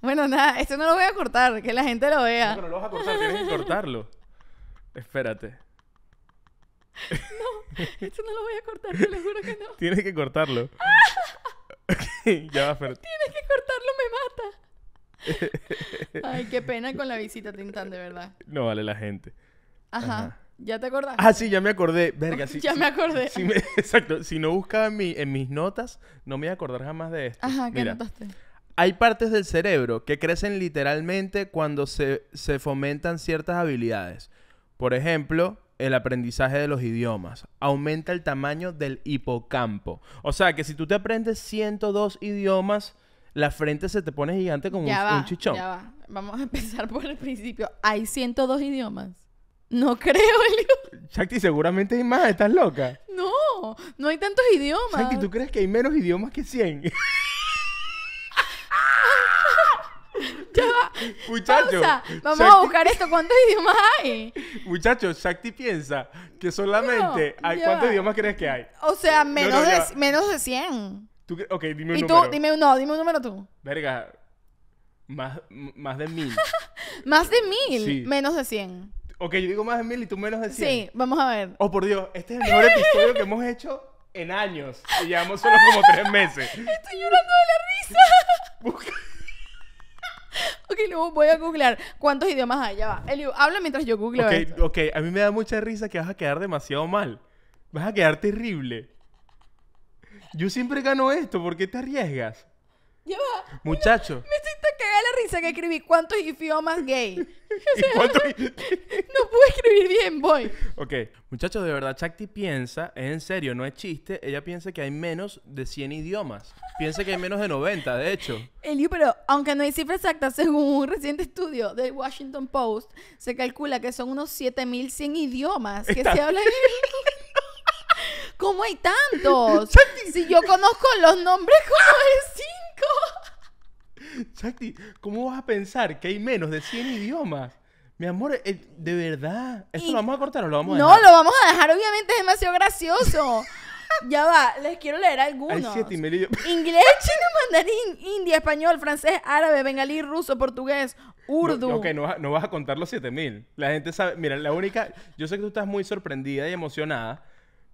Speaker 2: Bueno, nada, esto no lo voy a cortar, que la gente lo vea. No,
Speaker 1: no lo vas a cortar, tienes que cortarlo. Espérate.
Speaker 2: No, esto no lo voy a cortar, te lo juro que no.
Speaker 1: Tienes que cortarlo. [LAUGHS] ya va a
Speaker 2: Tienes que cortarlo, me mata. Ay, qué pena con la visita Tintán, de verdad.
Speaker 1: No vale la gente. Ajá.
Speaker 2: ¿Ya te acordás. Ah,
Speaker 1: sí, ya me acordé. Verga, [LAUGHS] sí. ya me acordé. [LAUGHS] exacto. Si no buscaba en, mi, en mis notas, no me iba a acordar jamás de esto. Ajá, ¿qué notaste? Hay partes del cerebro que crecen literalmente cuando se, fomentan ciertas habilidades. Por ejemplo, el aprendizaje de los idiomas. Aumenta el tamaño del hipocampo. O sea, que si tú te aprendes 102 idiomas, la frente se te pone gigante como un, chichón. Ya
Speaker 2: va. Vamos a empezar por el principio. Hay 102 idiomas. No creo, [LAUGHS]
Speaker 1: Eliud. Shakti, seguramente hay más, estás loca.
Speaker 2: No, no hay tantos idiomas. Shakti, ¿tú
Speaker 1: crees que hay menos idiomas que 100? [LAUGHS] Muchachos. Vamos a buscar esto.
Speaker 2: ¿Cuántos idiomas hay?
Speaker 1: Muchachos, Shakti piensa que solamente hay. ¿Cuántos idiomas crees que hay?
Speaker 2: O sea, menos, de, menos de 100.
Speaker 1: ok, dime un ¿Y tú? Dime
Speaker 2: dime un número tú.
Speaker 1: Verga. Más, más de mil. [LAUGHS]
Speaker 2: más de mil. Menos de 100.
Speaker 1: Ok, yo digo más de mil y tú menos de cien Sí, vamos a ver. Oh, por Dios, este es el mejor episodio que hemos hecho en años. Y llevamos solo como tres meses. [LAUGHS]
Speaker 2: Estoy llorando de la risa. [LAUGHS] ok, luego voy a googlear. ¿Cuántos idiomas hay? Ya va. Eliu, habla mientras yo googleo. Okay, esto.
Speaker 1: ok, a mí me da mucha risa que vas a quedar demasiado mal. Vas a quedar terrible. Yo siempre gano esto, ¿por qué te arriesgas? Muchacho. me
Speaker 2: siento cagada la risa que escribí cuántos idiomas gay. [LAUGHS] [LAUGHS] [LAUGHS] no pude escribir bien, voy.
Speaker 1: Ok. Muchachos, de verdad, Chakti piensa, es en serio, no es chiste, ella piensa que hay menos de 100 idiomas. Piensa que hay menos de 90, de hecho.
Speaker 2: Eliu, pero aunque no hay cifra exacta, según un reciente estudio del Washington Post, se calcula que son unos 7100 idiomas que se hablan en... ¿Cómo hay tantos? Si yo conozco los nombres, ¿cómo así? ¡Ah!
Speaker 1: Shakti, ¿cómo vas a pensar que hay menos de 100 idiomas? Mi amor, eh, de verdad, ¿esto lo vamos a cortar o lo vamos a dejar? No, lo vamos a dejar,
Speaker 2: obviamente es demasiado gracioso. [LAUGHS] ya va, les quiero leer algunos. Hay
Speaker 1: 7000 idiomas
Speaker 2: Inglés, [LAUGHS] chino, mandarín, india, español, francés, árabe, bengalí, ruso, portugués, urdu. ok,
Speaker 1: no, vas, no vas a contar los 7000. La gente sabe, mira, la única, yo sé que tú estás muy sorprendida y emocionada,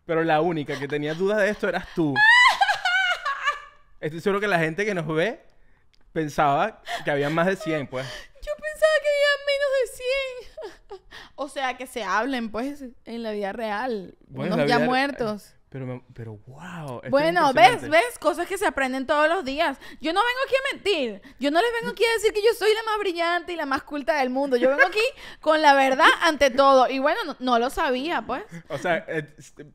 Speaker 1: pero la única que tenía dudas de esto eras tú. Estoy seguro que la gente que nos ve pensaba que había más de 100, pues. Yo
Speaker 2: pensaba que había menos de 100. [LAUGHS] o sea, que se hablen, pues, en la vida real. Bueno, ya muertos.
Speaker 1: Pero, pero wow. Bueno, ves, ves,
Speaker 2: cosas que se aprenden todos los días. Yo no vengo aquí a mentir. Yo no les vengo aquí a decir que yo soy la más brillante y la más culta del mundo. Yo vengo aquí [LAUGHS] con la verdad ante todo. Y bueno, no, lo sabía, pues.
Speaker 1: O sea,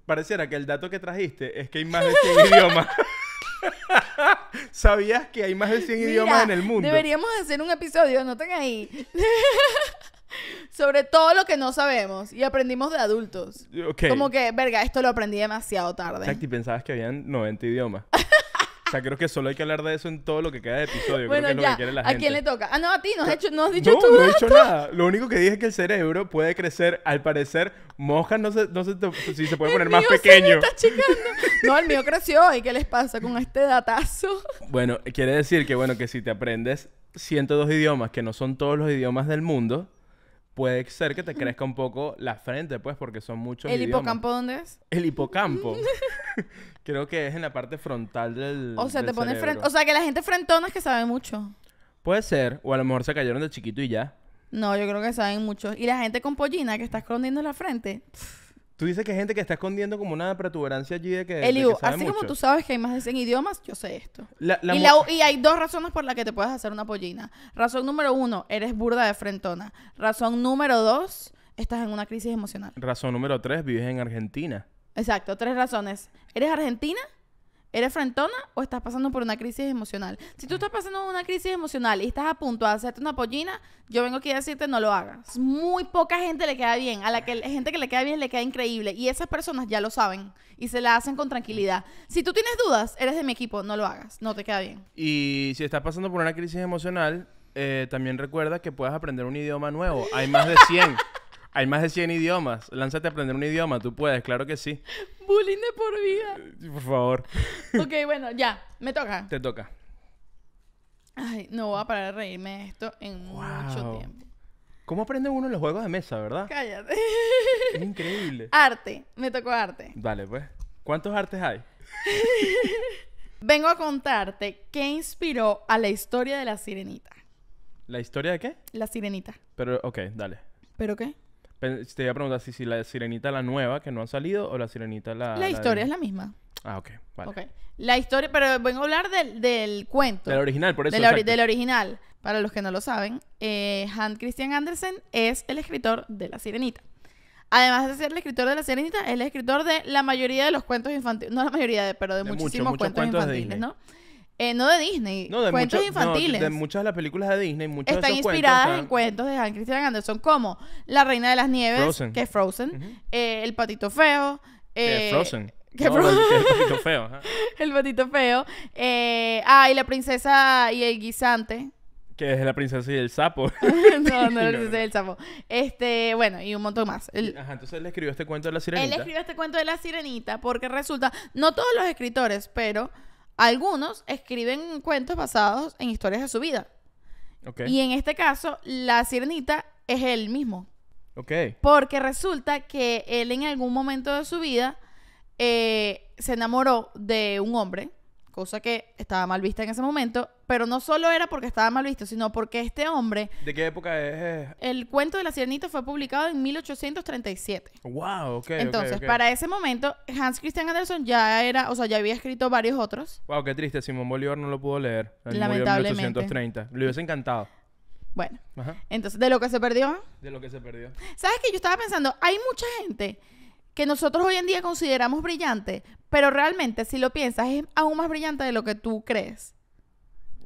Speaker 1: pareciera que el dato que trajiste es que hay más de 100 [LAUGHS] idiomas. [LAUGHS] ¿Sabías que hay más de 100 idiomas en el mundo? Deberíamos
Speaker 2: hacer un episodio, no tenga ahí. [LAUGHS] sobre todo lo que no sabemos y aprendimos de adultos. Como que, verga, esto lo aprendí demasiado tarde. Exacto,
Speaker 1: y pensabas que habían 90 idiomas. [LAUGHS] O sea, creo que solo hay que hablar de eso en todo lo que queda de episodio. lo ¿A quién le
Speaker 2: toca? Ah, no, a ti, no has, dicho dicho no, No he dicho nada.
Speaker 1: Lo único que dije es que el cerebro puede crecer, al parecer, moja, no sé no si se puede poner más pequeño.
Speaker 2: no, el mío creció. ¿Y qué les pasa con este datazo?
Speaker 1: Bueno, quiere decir que, bueno, que si te aprendes 102 idiomas, que no son todos los idiomas del mundo, puede ser que te crezca un poco la frente, pues, porque son muchos ¿El hipocampo dónde es? El hipocampo. [LAUGHS] Creo que es en la parte frontal del O sea, te pones frente... O sea, que
Speaker 2: la gente frentona es que sabe mucho.
Speaker 1: Puede ser. O a lo mejor se cayeron de chiquito y ya.
Speaker 2: No, yo creo que saben mucho. Y la gente con pollina que está escondiendo la frente...
Speaker 1: Tú dices que hay gente que está escondiendo como una protuberancia allí de que. Eliu, así como tú
Speaker 2: sabes que hay más de 100 idiomas, yo sé esto.
Speaker 1: y,
Speaker 2: y, hay dos razones por las que te puedes hacer una pollina. Razón número uno, eres burda de frentona. Razón número dos, estás en una crisis emocional.
Speaker 1: Razón número tres, vives en Argentina.
Speaker 2: Exacto, tres razones. ¿Eres argentina? ¿Eres frentona o estás pasando por una crisis emocional? Si tú estás pasando por una crisis emocional y estás a punto de hacerte una pollina, yo vengo aquí a decirte no lo hagas. Muy poca gente le queda bien. A la que gente que le queda bien le queda increíble. Y esas personas ya lo saben y se la hacen con tranquilidad. Si tú tienes dudas, eres de mi equipo, no lo hagas. No te queda bien.
Speaker 1: Y si estás pasando por una crisis emocional, eh, también recuerda que puedes aprender un idioma nuevo. Hay más de 100. [LAUGHS] Hay más de 100 idiomas. Lánzate a aprender un idioma. Tú puedes, claro que sí.
Speaker 2: Bullying de por
Speaker 1: vida. Por favor.
Speaker 2: ok, bueno, ya. Me toca. Te toca. Ay, no voy a parar de reírme de esto en mucho
Speaker 1: tiempo. ¿Cómo aprende uno los juegos de mesa, verdad? Cállate. Es increíble. [LAUGHS]
Speaker 2: Arte. Me tocó arte.
Speaker 1: Dale, pues. ¿Cuántos artes hay?
Speaker 2: [LAUGHS] Vengo a contarte qué inspiró a la historia de la sirenita.
Speaker 1: ¿La historia de qué? La sirenita. Pero, ok, dale. ¿Pero qué? Te iba a preguntar si, si la sirenita la nueva que no han salido o la sirenita la. La, historia es la misma. Ah, ok, vale.
Speaker 2: La historia, pero vengo a hablar del, del cuento.
Speaker 1: Del original, por eso. Del,
Speaker 2: original. Para los que no lo saben, eh, Hans Christian Andersen es el escritor de La Sirenita. Además de ser el escritor de La Sirenita, es el escritor de la mayoría de los cuentos infantiles. No la mayoría, de, pero de, muchísimos cuentos, infantiles, ¿no? Eh, no de Disney, no, de cuentos infantiles. No, de
Speaker 1: muchas de las películas de Disney, Están de esos inspiradas en
Speaker 2: cuentos de Hans Christian Andersen, como La Reina de las Nieves, Frozen. que es Frozen, El Patito Feo, eh, Frozen. Que Frozen. el patito feo. el patito feo. ah, y la princesa y el guisante.
Speaker 1: Que es la princesa y el sapo. [LAUGHS] no, no, es [LAUGHS] la princesa y el
Speaker 2: sapo. Este, bueno, y un montón más. Ajá,
Speaker 1: entonces él escribió este cuento de la sirenita. Él escribió
Speaker 2: este cuento de la sirenita porque resulta, no todos los escritores, pero algunos escriben cuentos basados en historias de su vida. Y en este caso, la sirenita es él mismo. Porque resulta que él en algún momento de su vida eh, se enamoró de un hombre cosa que estaba mal vista en ese momento, pero no solo era porque estaba mal visto, sino porque este hombre...
Speaker 1: ¿De qué época es?
Speaker 2: El cuento de la sirenita fue publicado en 1837.
Speaker 1: Wow, ok. Entonces, para
Speaker 2: ese momento, Hans Christian Andersen ya era, o sea, ya había escrito varios otros.
Speaker 1: Wow, qué triste, Simón Bolívar no lo pudo leer. Lamentablemente. en 1830. Le hubiese encantado. Bueno, Ajá.
Speaker 2: entonces, ¿de lo que se perdió?
Speaker 1: De lo que se perdió.
Speaker 2: ¿Sabes qué? Yo estaba pensando, hay mucha gente que nosotros hoy en día consideramos brillante, pero realmente si lo piensas es aún más brillante de lo que tú crees.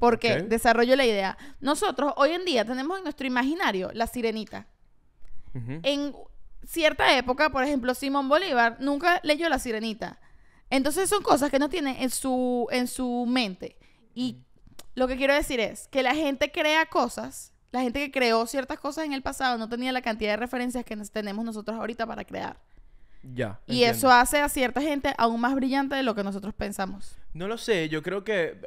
Speaker 2: Porque desarrollo la idea. Nosotros hoy en día tenemos en nuestro imaginario la sirenita. En cierta época, por ejemplo, Simón Bolívar nunca leyó la sirenita. Entonces son cosas que no tiene en su, en su mente. Y lo que quiero decir es que la gente crea cosas, la gente que creó ciertas cosas en el pasado no tenía la cantidad de referencias que tenemos nosotros ahorita para crear. Y eso hace a cierta gente aún más brillante de lo que nosotros pensamos.
Speaker 1: No lo sé, yo creo que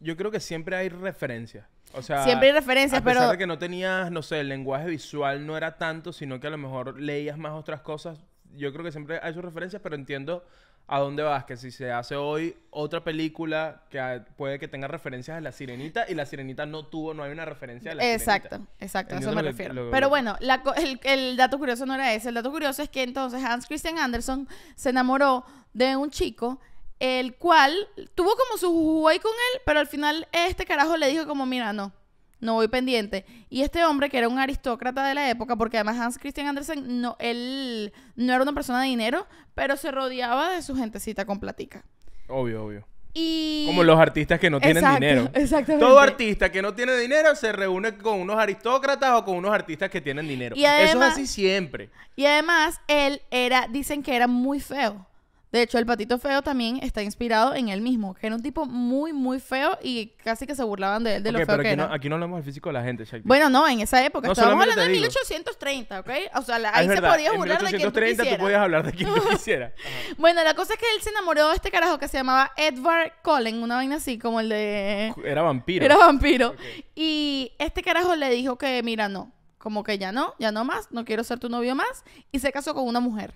Speaker 1: yo creo que siempre hay referencias. O sea, siempre hay referencias, a pesar de que no tenías, no sé, el lenguaje visual no era tanto, sino que a lo mejor leías más otras cosas. Yo creo que siempre hay sus referencias, pero entiendo ¿A dónde vas? Que si se hace hoy otra película que puede que tenga referencias a la sirenita y la sirenita no tuvo, no hay una referencia a la sirenita. Exacto, exacto, a eso me refiero. Pero
Speaker 2: bueno, el, dato curioso no era ese. El dato curioso es que entonces Hans Christian Andersen se enamoró de un chico el cual tuvo como su jugo con él, pero al final este carajo le dijo como, mira, no, no voy pendiente. Y este hombre, que era un aristócrata de la época, porque además Hans Christian Andersen, no, él no era una persona de dinero, pero se rodeaba de su gentecita con platica. Obvio, obvio. Y... Como los artistas que no tienen dinero. [LAUGHS] Exactamente. Todo
Speaker 1: artista que no tiene dinero se reúne con unos aristócratas o con unos artistas que tienen dinero. Eso es así siempre.
Speaker 2: Y además, él era, dicen que era muy feo. De hecho, el patito feo también está inspirado en él mismo, que era un tipo muy, muy feo y casi que se burlaban de él de lo feo pero que aquí era. No,
Speaker 1: aquí no hablamos del físico de la gente, Bueno,
Speaker 2: no, en esa época. No, Estábamos hablando de 1830, ¿ok? O sea, ah, ahí se podía burlar de quien tú quisieras. tú podías
Speaker 1: hablar de quien tú [LAUGHS]
Speaker 2: bueno, la cosa es que él se enamoró de este carajo que se llamaba Edward Cullen, una vaina así como el de...
Speaker 1: Era vampiro. Era vampiro.
Speaker 2: Y este carajo le dijo que, mira, no, como que ya no, ya no más, no quiero ser tu novio más, y se casó con una mujer.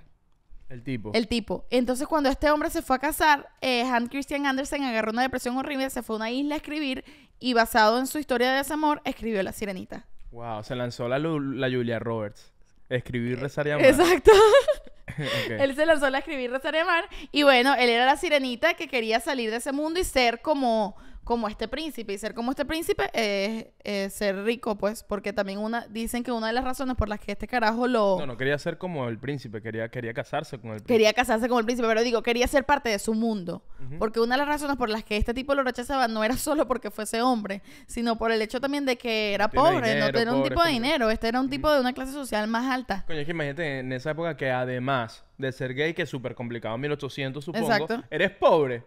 Speaker 2: El tipo. El tipo. Entonces, cuando este hombre se fue a casar, eh, Hans Christian Andersen agarró una depresión horrible, se fue a una isla a escribir y basado en su historia de desamor, escribió La Sirenita.
Speaker 1: Wow, se lanzó la, la Julia Roberts. Escribir, eh, rezar y Exacto.
Speaker 2: [LAUGHS] [LAUGHS] Él se lanzó a escribir, rezar y amar. Y bueno, él era la sirenita que quería salir de ese mundo y ser como como este príncipe. Y ser como este príncipe es, ser rico, pues, porque también una, dicen que una de las razones por las que este carajo lo... No, no
Speaker 1: quería ser como el príncipe, quería, quería casarse con el príncipe.
Speaker 2: Quería casarse con el príncipe, pero digo, quería ser parte de su mundo. Porque una de las razones por las que este tipo lo rechazaba no era [LAUGHS] solo porque fuese hombre, sino por el hecho también de que era pobre, no tenía un tipo de dinero, este era un tipo de una clase social más alta.
Speaker 1: Coño, es que imagínate en esa época que además de ser gay, que es súper complicado, 1800 supongo, eres pobre.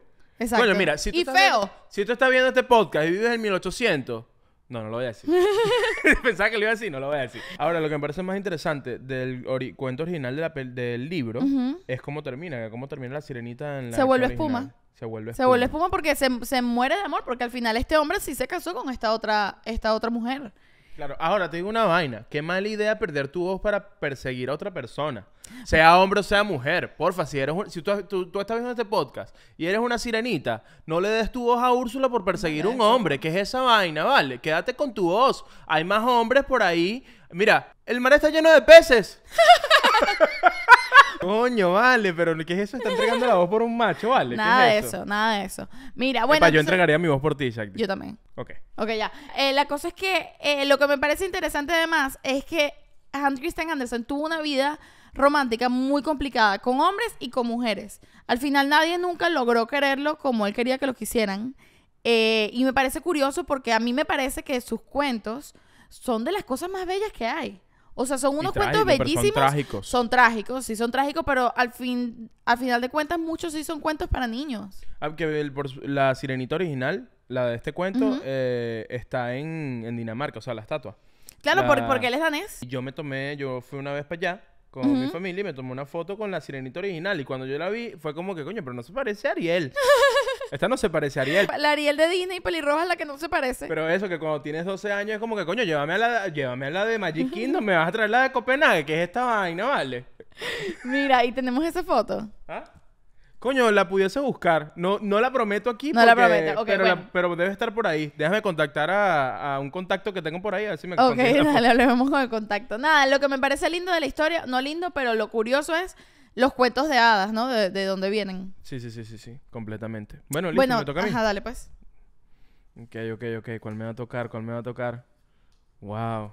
Speaker 2: Bueno, mira, si tú, estás feo. Viendo,
Speaker 1: si tú estás viendo este podcast y vives en 1800, no, no lo voy a decir. [LAUGHS] [LAUGHS] Pensaba que lo iba a decir, no lo voy a decir. Ahora, lo que me parece más interesante del cuento original del libro es cómo termina, cómo termina la sirenita en la. Se vuelve espuma. Se vuelve espuma. Se vuelve
Speaker 2: espuma porque se, muere de amor, porque al final este hombre sí se casó con esta otra, esta otra mujer.
Speaker 1: Claro, ahora te digo una vaina. Qué mala idea perder tu voz para perseguir a otra persona. Sea hombre o sea mujer. Porfa, si eres si tú, estás viendo este podcast y eres una sirenita, no le des tu voz a Úrsula por perseguir a un hombre. ¿Qué es esa vaina? Vale, quédate con tu voz. Hay más hombres por ahí. Mira, el mar está lleno de peces. [LAUGHS] Coño, vale, pero ¿qué es eso? Está entregando la voz por un macho, vale. Nada de eso?
Speaker 2: nada de eso. Mira, bueno. yo entregaría
Speaker 1: mi voz por ti, Jack. Yo
Speaker 2: también. Ok. Ok, ya. Eh, la cosa es que eh, lo que me parece interesante además es que Hans Christian Andersen tuvo una vida romántica muy complicada con hombres y con mujeres. Al final nadie nunca logró quererlo como él quería que lo quisieran. Eh, y me parece curioso porque a mí me parece que sus cuentos son de las cosas más bellas que hay. O sea, son unos cuentos bellísimos. Son trágicos. Son trágicos, sí, son trágicos, pero al fin, al final de cuentas, muchos sí son cuentos para niños.
Speaker 1: Aunque ah, la sirenita original, la de este cuento, eh, está en, Dinamarca, o sea, la estatua. Claro, porque él es danés. Yo me tomé, yo fui una vez para allá con mi familia y me tomé una foto con la sirenita original. Y cuando yo la vi, fue como que, coño, pero no se parece a Ariel. [LAUGHS] Esta no se parece a Ariel.
Speaker 2: La Ariel de Disney pelirroja es la que no se parece. Pero
Speaker 1: eso, que cuando tienes 12 años es como que, coño, llévame a la, llévame a la de Magic Kingdom, me vas a traer la de Copenhague, que es esta vaina, ¿vale?
Speaker 2: Mira, y tenemos esa foto. ¿Ah?
Speaker 1: Coño, la pudiese buscar. No, no la prometo aquí. Pero, debe estar por ahí. Déjame contactar a, un contacto que tengo por ahí, así Ok, dale,
Speaker 2: hablemos con el contacto. Nada, lo que me parece lindo de la historia, no lindo, pero lo curioso es los cuentos de hadas, ¿no? De, dónde vienen.
Speaker 1: Sí, sí, sí, sí, sí, completamente. Bueno, listo, bueno, me toca a mí. Ajá, dale, pues. Ok, ok, ok. ¿Cuál me va a tocar? ¿Cuál me va a tocar? Wow.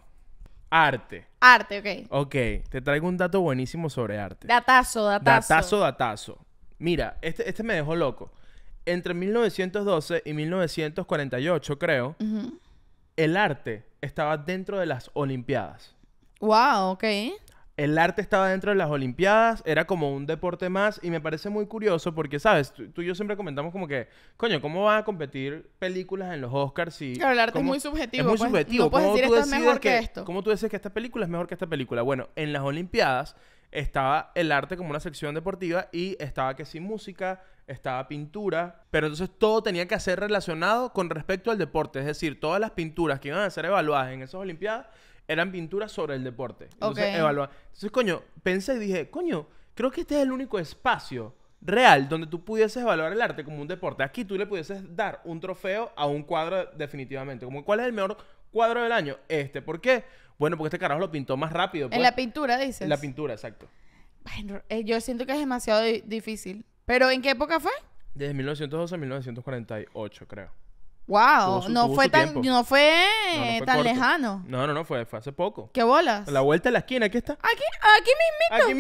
Speaker 1: Arte.
Speaker 2: Arte,
Speaker 1: ok. Ok, te traigo un dato buenísimo sobre arte. Datazo, datazo. Datazo, datazo. Mira, este, este me dejó loco. Entre 1912 y 1948, creo, el arte estaba dentro de las Olimpiadas.
Speaker 2: Wow, ok.
Speaker 1: El arte estaba dentro de las Olimpiadas, era como un deporte más y me parece muy curioso porque, ¿sabes? Tú, y yo siempre comentamos como que, coño, ¿cómo van a competir películas en los Oscars si... Claro, el arte es muy subjetivo. Es muy pues, subjetivo. No puedes decir esto es mejor que, esto. ¿Cómo tú dices que esta película es mejor que esta película? Bueno, en las Olimpiadas estaba el arte como una sección deportiva y estaba que sí música, estaba pintura, pero entonces todo tenía que ser relacionado con respecto al deporte, es decir, todas las pinturas que iban a ser evaluadas en esas Olimpiadas eran pinturas sobre el deporte. Entonces, okay. coño, pensé y dije, coño, creo que este es el único espacio real donde tú pudieses evaluar el arte como un deporte. Aquí tú le pudieses dar un trofeo a un cuadro definitivamente, como cuál es el mejor cuadro del año, este, ¿por qué? Bueno, porque este carajo lo pintó más rápido. En pues. la pintura, dices. En la pintura, exacto.
Speaker 2: Bueno, eh, yo siento que es demasiado difícil. ¿Pero en qué época fue?
Speaker 1: Desde 1912 a 1948, creo.
Speaker 2: Wow, no, fue tan, no, fue tan lejano.
Speaker 1: No, no, no, fue, fue hace poco. ¿Qué bolas? la vuelta a la esquina, aquí está. Aquí,
Speaker 2: aquí mismito. Aquí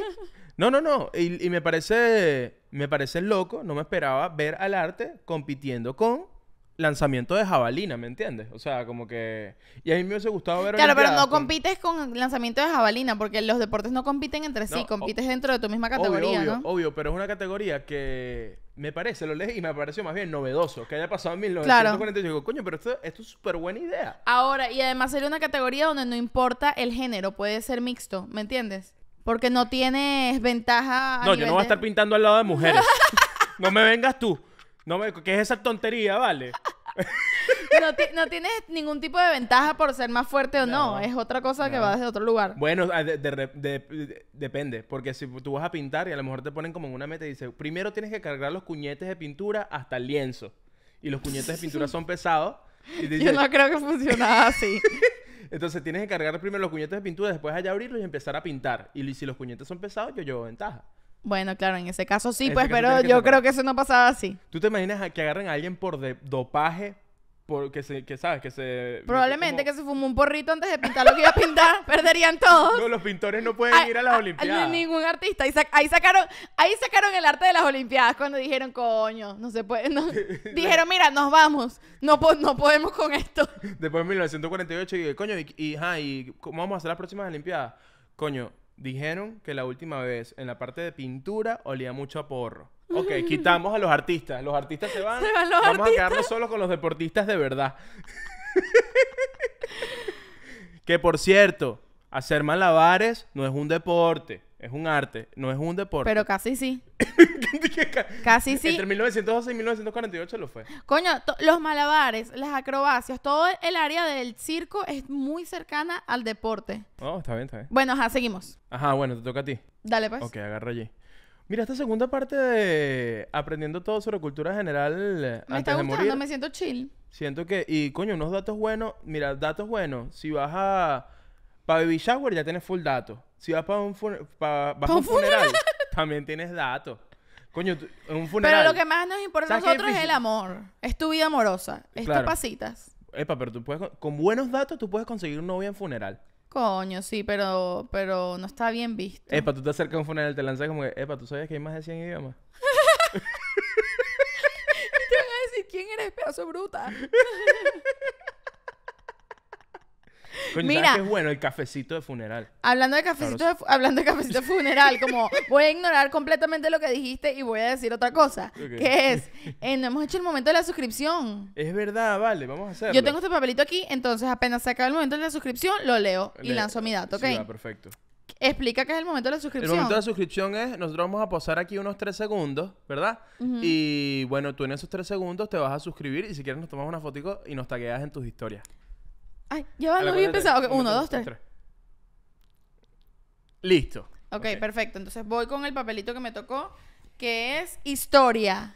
Speaker 2: mismito, aquí.
Speaker 1: [LAUGHS] no, no, no. Y, y, me parece, me parece loco, no me esperaba ver al arte compitiendo con lanzamiento de jabalina, ¿me entiendes? O sea, como que... Y a mí me hubiese gustado ver... Claro, pero no compites
Speaker 2: con lanzamiento de jabalina, porque los deportes no compiten entre sí, compites dentro de tu misma categoría, obvio,
Speaker 1: obvio, pero es una categoría que me parece, lo leí y me pareció más bien novedoso, que haya pasado en Y Claro. Digo, coño, pero esto, es súper buena idea.
Speaker 2: Ahora, y además sería una categoría donde no importa el género, puede ser mixto, ¿me entiendes? Porque no tienes ventaja... no, yo no voy a
Speaker 1: estar pintando al lado de mujeres. [LAUGHS] no me vengas tú. No me, ¿qué es esa tontería, vale?
Speaker 2: [LAUGHS] no, no, tienes ningún tipo de ventaja por ser más fuerte o no. Es otra cosa que va desde otro lugar.
Speaker 1: Bueno, depende. Porque si tú vas a pintar y a lo mejor te ponen como en una meta y dices, primero tienes que cargar los cuñetes de pintura hasta el lienzo. Y los cuñetes de pintura [LAUGHS] son pesados. Y Yo no creo que funcionara así. [LAUGHS] Entonces tienes que cargar primero los cuñetes de pintura, después allá abrirlos y empezar a pintar. Y si los cuñetes son pesados, yo llevo ventaja.
Speaker 2: Bueno, claro, en ese caso sí, pues, pero yo creo que eso no pasaba así.
Speaker 1: ¿Tú te imaginas que agarren a alguien por dopaje? Porque sabes, que se...
Speaker 2: Probablemente que se fumó un porrito antes de pintar lo que iba a pintar, [LAUGHS] perderían todos. No,
Speaker 1: los pintores no pueden ir a las Olimpiadas.
Speaker 2: ningún artista. Ahí, sacaron, ahí sacaron el arte de las Olimpiadas cuando dijeron, coño, no se puede. [LAUGHS] dijeron, mira, nos vamos, no, no podemos con esto.
Speaker 1: Después de 1948 coño, y, ¿y cómo vamos a hacer las próximas Olimpiadas? Coño, Dijeron que la última vez en la parte de pintura olía mucho a porro. Ok, quitamos a los artistas. Los artistas se van. Se van Vamos a quedarnos solo con los deportistas de verdad. [LAUGHS] que por cierto, hacer malabares no es un deporte. Es un arte, no es un deporte. Pero
Speaker 2: casi sí. [LAUGHS] casi sí. Entre
Speaker 1: 1912 y 1948 lo fue.
Speaker 2: Coño, los malabares, las acrobacias, todo el área del circo es muy cercana al deporte.
Speaker 1: Oh, está bien, está bien.
Speaker 2: Bueno, ajá, seguimos.
Speaker 1: Ajá, bueno, te toca a ti. Dale, pues. Ok, agarra allí. Mira, esta segunda parte de aprendiendo todo sobre cultura general me antes está gustando, me
Speaker 2: siento chill.
Speaker 1: Siento que... Y, coño, unos datos buenos. Mira, datos buenos. Si vas a... Para Baby Shower ya tienes full datos. Si vas para un, un funeral, [LAUGHS] también tienes datos. Coño, en un funeral. Pero lo que
Speaker 2: más nos importa a nosotros es el amor. Es tu vida amorosa. Es claro.
Speaker 1: Epa, pero tú puedes. Con buenos datos, tú puedes conseguir un novio en funeral.
Speaker 2: Coño, sí, pero, pero no está bien visto. Epa,
Speaker 1: tú te acercas a un funeral, te lanzas como que, Epa, ¿tú sabes que hay más de 100 idiomas? [LAUGHS] y
Speaker 2: te van a decir, ¿quién eres, pedazo bruta? [LAUGHS] Mira, es
Speaker 1: bueno el cafecito de funeral. Hablando de cafecito, de,
Speaker 2: hablando de cafecito funeral, como voy a ignorar completamente lo que dijiste y voy a decir otra cosa, que es, eh, no hemos hecho el momento de la suscripción.
Speaker 1: Es verdad, vale, vamos a hacerlo. Yo tengo
Speaker 2: este papelito aquí, entonces apenas se acaba el momento de la suscripción, lo leo y lanzo mi dato, ¿ok? perfecto. Explica que es el momento de la suscripción. El momento de la
Speaker 1: suscripción es, nosotros vamos a posar aquí unos tres segundos, ¿verdad? Y bueno, tú en esos tres segundos te vas a suscribir y si quieres nos tomas una fotico y nos tagueas en tus historias.
Speaker 2: Ay, ya bien empezado. Uno, dos, tres. Listo. Okay, ok, perfecto. Entonces voy con el papelito que me tocó, que es historia.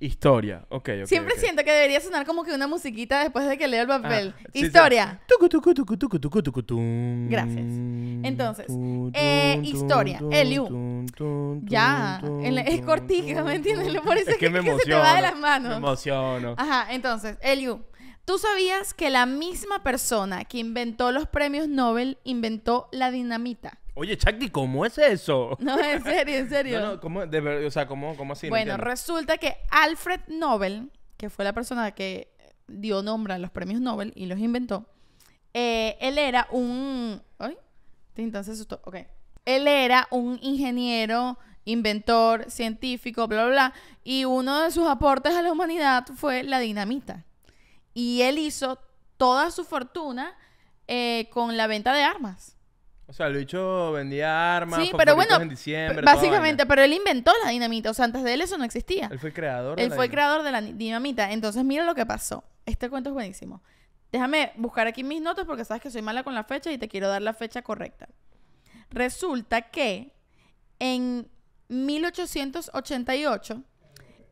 Speaker 1: Historia, ok, ok. Siempre siento
Speaker 2: que debería sonar como que una musiquita después de que leo el papel. historia. Gracias. Entonces, historia. Eliu. Ya. es cortica, ¿me entiendes? Por eso es, que, me [LAUGHS] emociono, va de las manos. Me
Speaker 1: emociono.
Speaker 2: Ajá, entonces, Eliu. ¿Tú sabías que la misma persona que inventó los premios Nobel inventó la dinamita?
Speaker 1: Oye, Chucky, ¿cómo es eso? [LAUGHS] No, en serio, en serio. no, ¿cómo, de, o sea, ¿cómo, cómo así? Bueno,
Speaker 2: resulta que Alfred Nobel, que fue la persona que dio nombre a los premios Nobel y los inventó, eh, él era un... ¿Ay? Entonces, Ok. Él era un ingeniero, inventor, científico, bla, bla, bla. Y uno de sus aportes a la humanidad fue la dinamita. Y él hizo toda su fortuna eh, con la venta de armas.
Speaker 1: O sea, he dicho, vendía armas. Sí, pero bueno, en básicamente,
Speaker 2: pero él inventó la dinamita. O sea, antes de él eso no existía. Él
Speaker 1: fue creador. Él fue el creador
Speaker 2: de la dinamita. Entonces, mira lo que pasó. Este cuento es buenísimo. Déjame buscar aquí mis notas porque sabes que soy mala con la fecha y te quiero dar la fecha correcta. Resulta que en 1888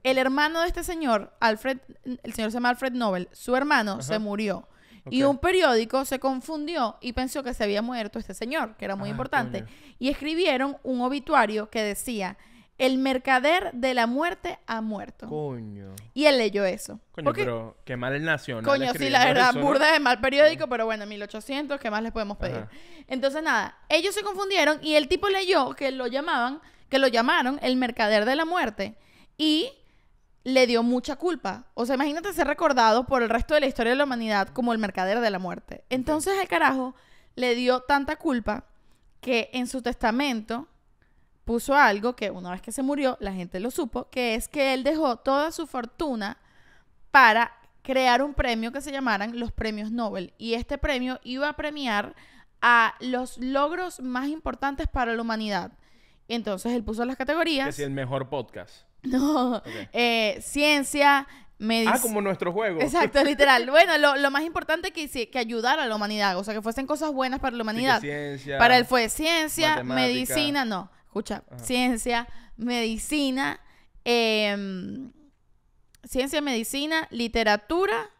Speaker 2: el hermano de este señor, Alfred, el señor se llama Alfred Nobel, su hermano se murió. Y un periódico se confundió y pensó que se había muerto este señor, que era muy ah, importante. Y escribieron un obituario que decía, el mercader de la muerte ha muerto. Coño. Y él leyó eso. Coño,
Speaker 1: pero qué mal el nación. Coño, sí, la verdad, burda de mal
Speaker 2: periódico, pero bueno, 1800, ¿qué más les podemos pedir? Entonces, nada, ellos se confundieron y el tipo leyó que lo llamaban, que lo llamaron el mercader de la muerte. Y le dio mucha culpa. O sea, imagínate ser recordado por el resto de la historia de la humanidad como el mercader de la muerte. Entonces el carajo le dio tanta culpa que en su testamento puso algo que una vez que se murió la gente lo supo, que es que él dejó toda su fortuna para crear un premio que se llamaran los premios Nobel. Y este premio iba a premiar a los logros más importantes para la humanidad. Entonces él puso las categorías. Que si el
Speaker 1: mejor podcast.
Speaker 2: [LAUGHS] No, eh, ciencia, medicina. Ah, como
Speaker 1: nuestro juego. Exacto, [LAUGHS] literal.
Speaker 2: bueno, lo, más importante que, que ayudara a la humanidad, o sea, que fuesen cosas buenas para la humanidad. para él fue ciencia, medicina, no, escucha, ciencia, medicina, em, ciencia, medicina, literatura,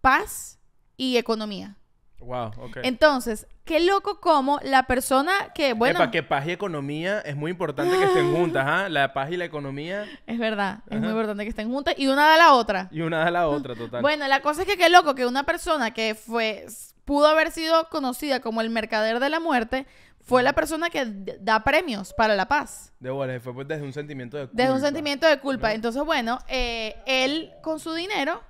Speaker 2: paz y economía. Wow, ok. Entonces, qué loco como la persona que, bueno... Para
Speaker 1: que paz y economía es muy importante que estén juntas, ¿ah? La paz y la economía...
Speaker 2: Es verdad, es muy importante que estén juntas y una da la otra.
Speaker 1: Y una da la otra, total. bueno,
Speaker 2: la cosa es que qué loco que una persona que fue... pudo haber sido conocida como el mercader de la muerte, fue la persona que da premios para la paz.
Speaker 1: De bueno fue pues, desde un sentimiento de culpa. Desde un
Speaker 2: sentimiento de culpa. Entonces, bueno, eh, él con su dinero